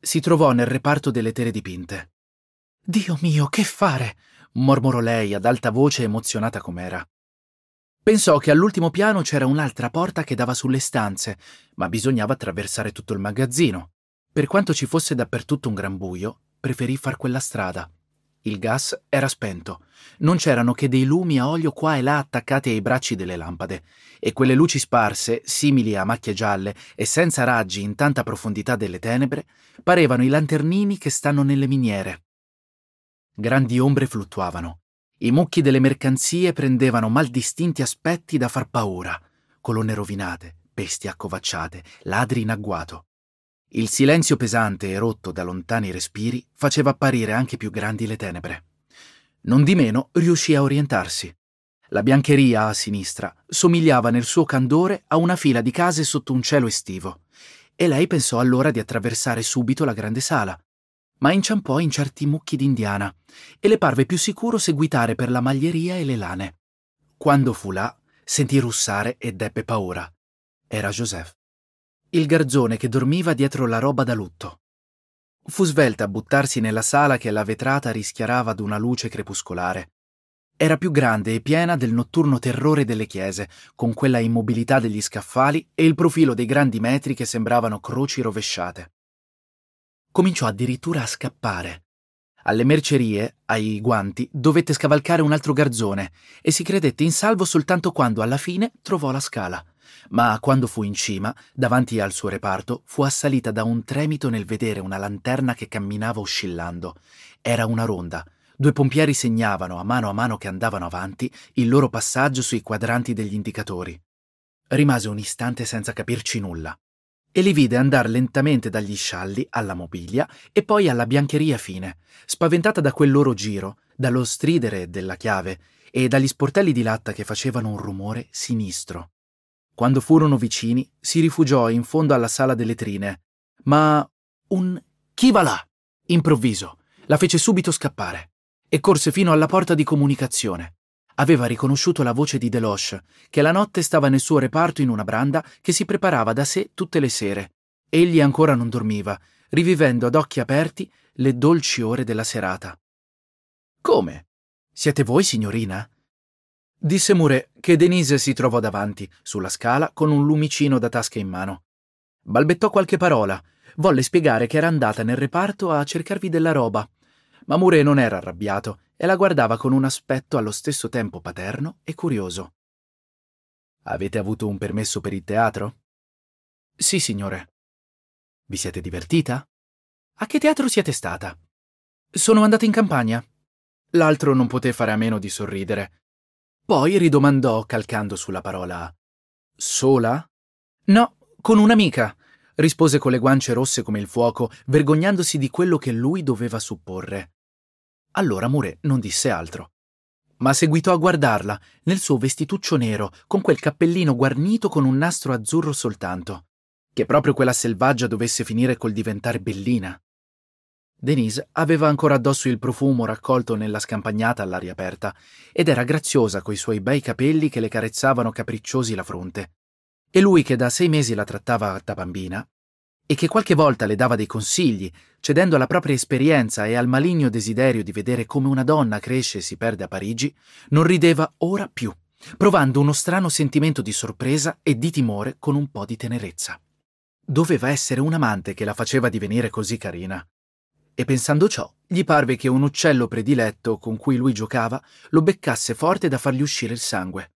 Si trovò nel reparto delle tele dipinte. Dio mio, che fare? mormorò lei ad alta voce emozionata com'era. Pensò che all'ultimo piano c'era un'altra porta che dava sulle stanze, ma bisognava attraversare tutto il magazzino. Per quanto ci fosse dappertutto un gran buio, preferì far quella strada. Il gas era spento. Non c'erano che dei lumi a olio qua e là attaccati ai bracci delle lampade, e quelle luci sparse, simili a macchie gialle e senza raggi in tanta profondità delle tenebre, parevano i lanternini che stanno nelle miniere. Grandi ombre fluttuavano. I mucchi delle mercanzie prendevano maldistinti aspetti da far paura. Colonne rovinate, bestie accovacciate, ladri in agguato. Il silenzio pesante e rotto da lontani respiri faceva apparire anche più grandi le tenebre. Nondimeno riuscì a orientarsi. La biancheria a sinistra somigliava nel suo candore a una fila di case sotto un cielo estivo, e lei pensò allora di attraversare subito la grande sala, ma inciampò in certi mucchi d'indiana e le parve più sicuro seguitare per la maglieria e le lane. Quando fu là, sentì russare ed ebbe paura. Era Joseph il garzone che dormiva dietro la roba da lutto. Fu svelta a buttarsi nella sala che la vetrata rischiarava d'una luce crepuscolare. Era più grande e piena del notturno terrore delle chiese, con quella immobilità degli scaffali e il profilo dei grandi metri che sembravano croci rovesciate. Cominciò addirittura a scappare. Alle mercerie, ai guanti, dovette scavalcare un altro garzone e si credette in salvo soltanto quando alla fine trovò la scala ma quando fu in cima, davanti al suo reparto, fu assalita da un tremito nel vedere una lanterna che camminava oscillando. Era una ronda. Due pompieri segnavano, a mano a mano che andavano avanti, il loro passaggio sui quadranti degli indicatori. Rimase un istante senza capirci nulla e li vide andare lentamente dagli scialli alla mobilia e poi alla biancheria fine, spaventata da quel loro giro, dallo stridere della chiave e dagli sportelli di latta che facevano un rumore sinistro. Quando furono vicini, si rifugiò in fondo alla sala delle trine, ma un chi va là? improvviso la fece subito scappare e corse fino alla porta di comunicazione. Aveva riconosciuto la voce di Deloche, che la notte stava nel suo reparto in una branda che si preparava da sé tutte le sere. Egli ancora non dormiva, rivivendo ad occhi aperti le dolci ore della serata. Come? Siete voi, signorina? Disse Muré che Denise si trovò davanti, sulla scala, con un lumicino da tasca in mano. Balbettò qualche parola, volle spiegare che era andata nel reparto a cercarvi della roba, ma Muré non era arrabbiato e la guardava con un aspetto allo stesso tempo paterno e curioso. Avete avuto un permesso per il teatro? Sì, signore. Vi siete divertita? A che teatro siete stata? Sono andata in campagna. L'altro non poté fare a meno di sorridere. Poi ridomandò, calcando sulla parola Sola? No, con un'amica, rispose con le guance rosse come il fuoco, vergognandosi di quello che lui doveva supporre. Allora Mure non disse altro. Ma seguitò a guardarla, nel suo vestituccio nero, con quel cappellino guarnito con un nastro azzurro soltanto. Che proprio quella selvaggia dovesse finire col diventare bellina. Denise aveva ancora addosso il profumo raccolto nella scampagnata all'aria aperta ed era graziosa coi suoi bei capelli che le carezzavano capricciosi la fronte. E lui che da sei mesi la trattava da bambina e che qualche volta le dava dei consigli, cedendo alla propria esperienza e al maligno desiderio di vedere come una donna cresce e si perde a Parigi, non rideva ora più, provando uno strano sentimento di sorpresa e di timore con un po' di tenerezza. Doveva essere un amante che la faceva divenire così carina e pensando ciò, gli parve che un uccello prediletto con cui lui giocava lo beccasse forte da fargli uscire il sangue.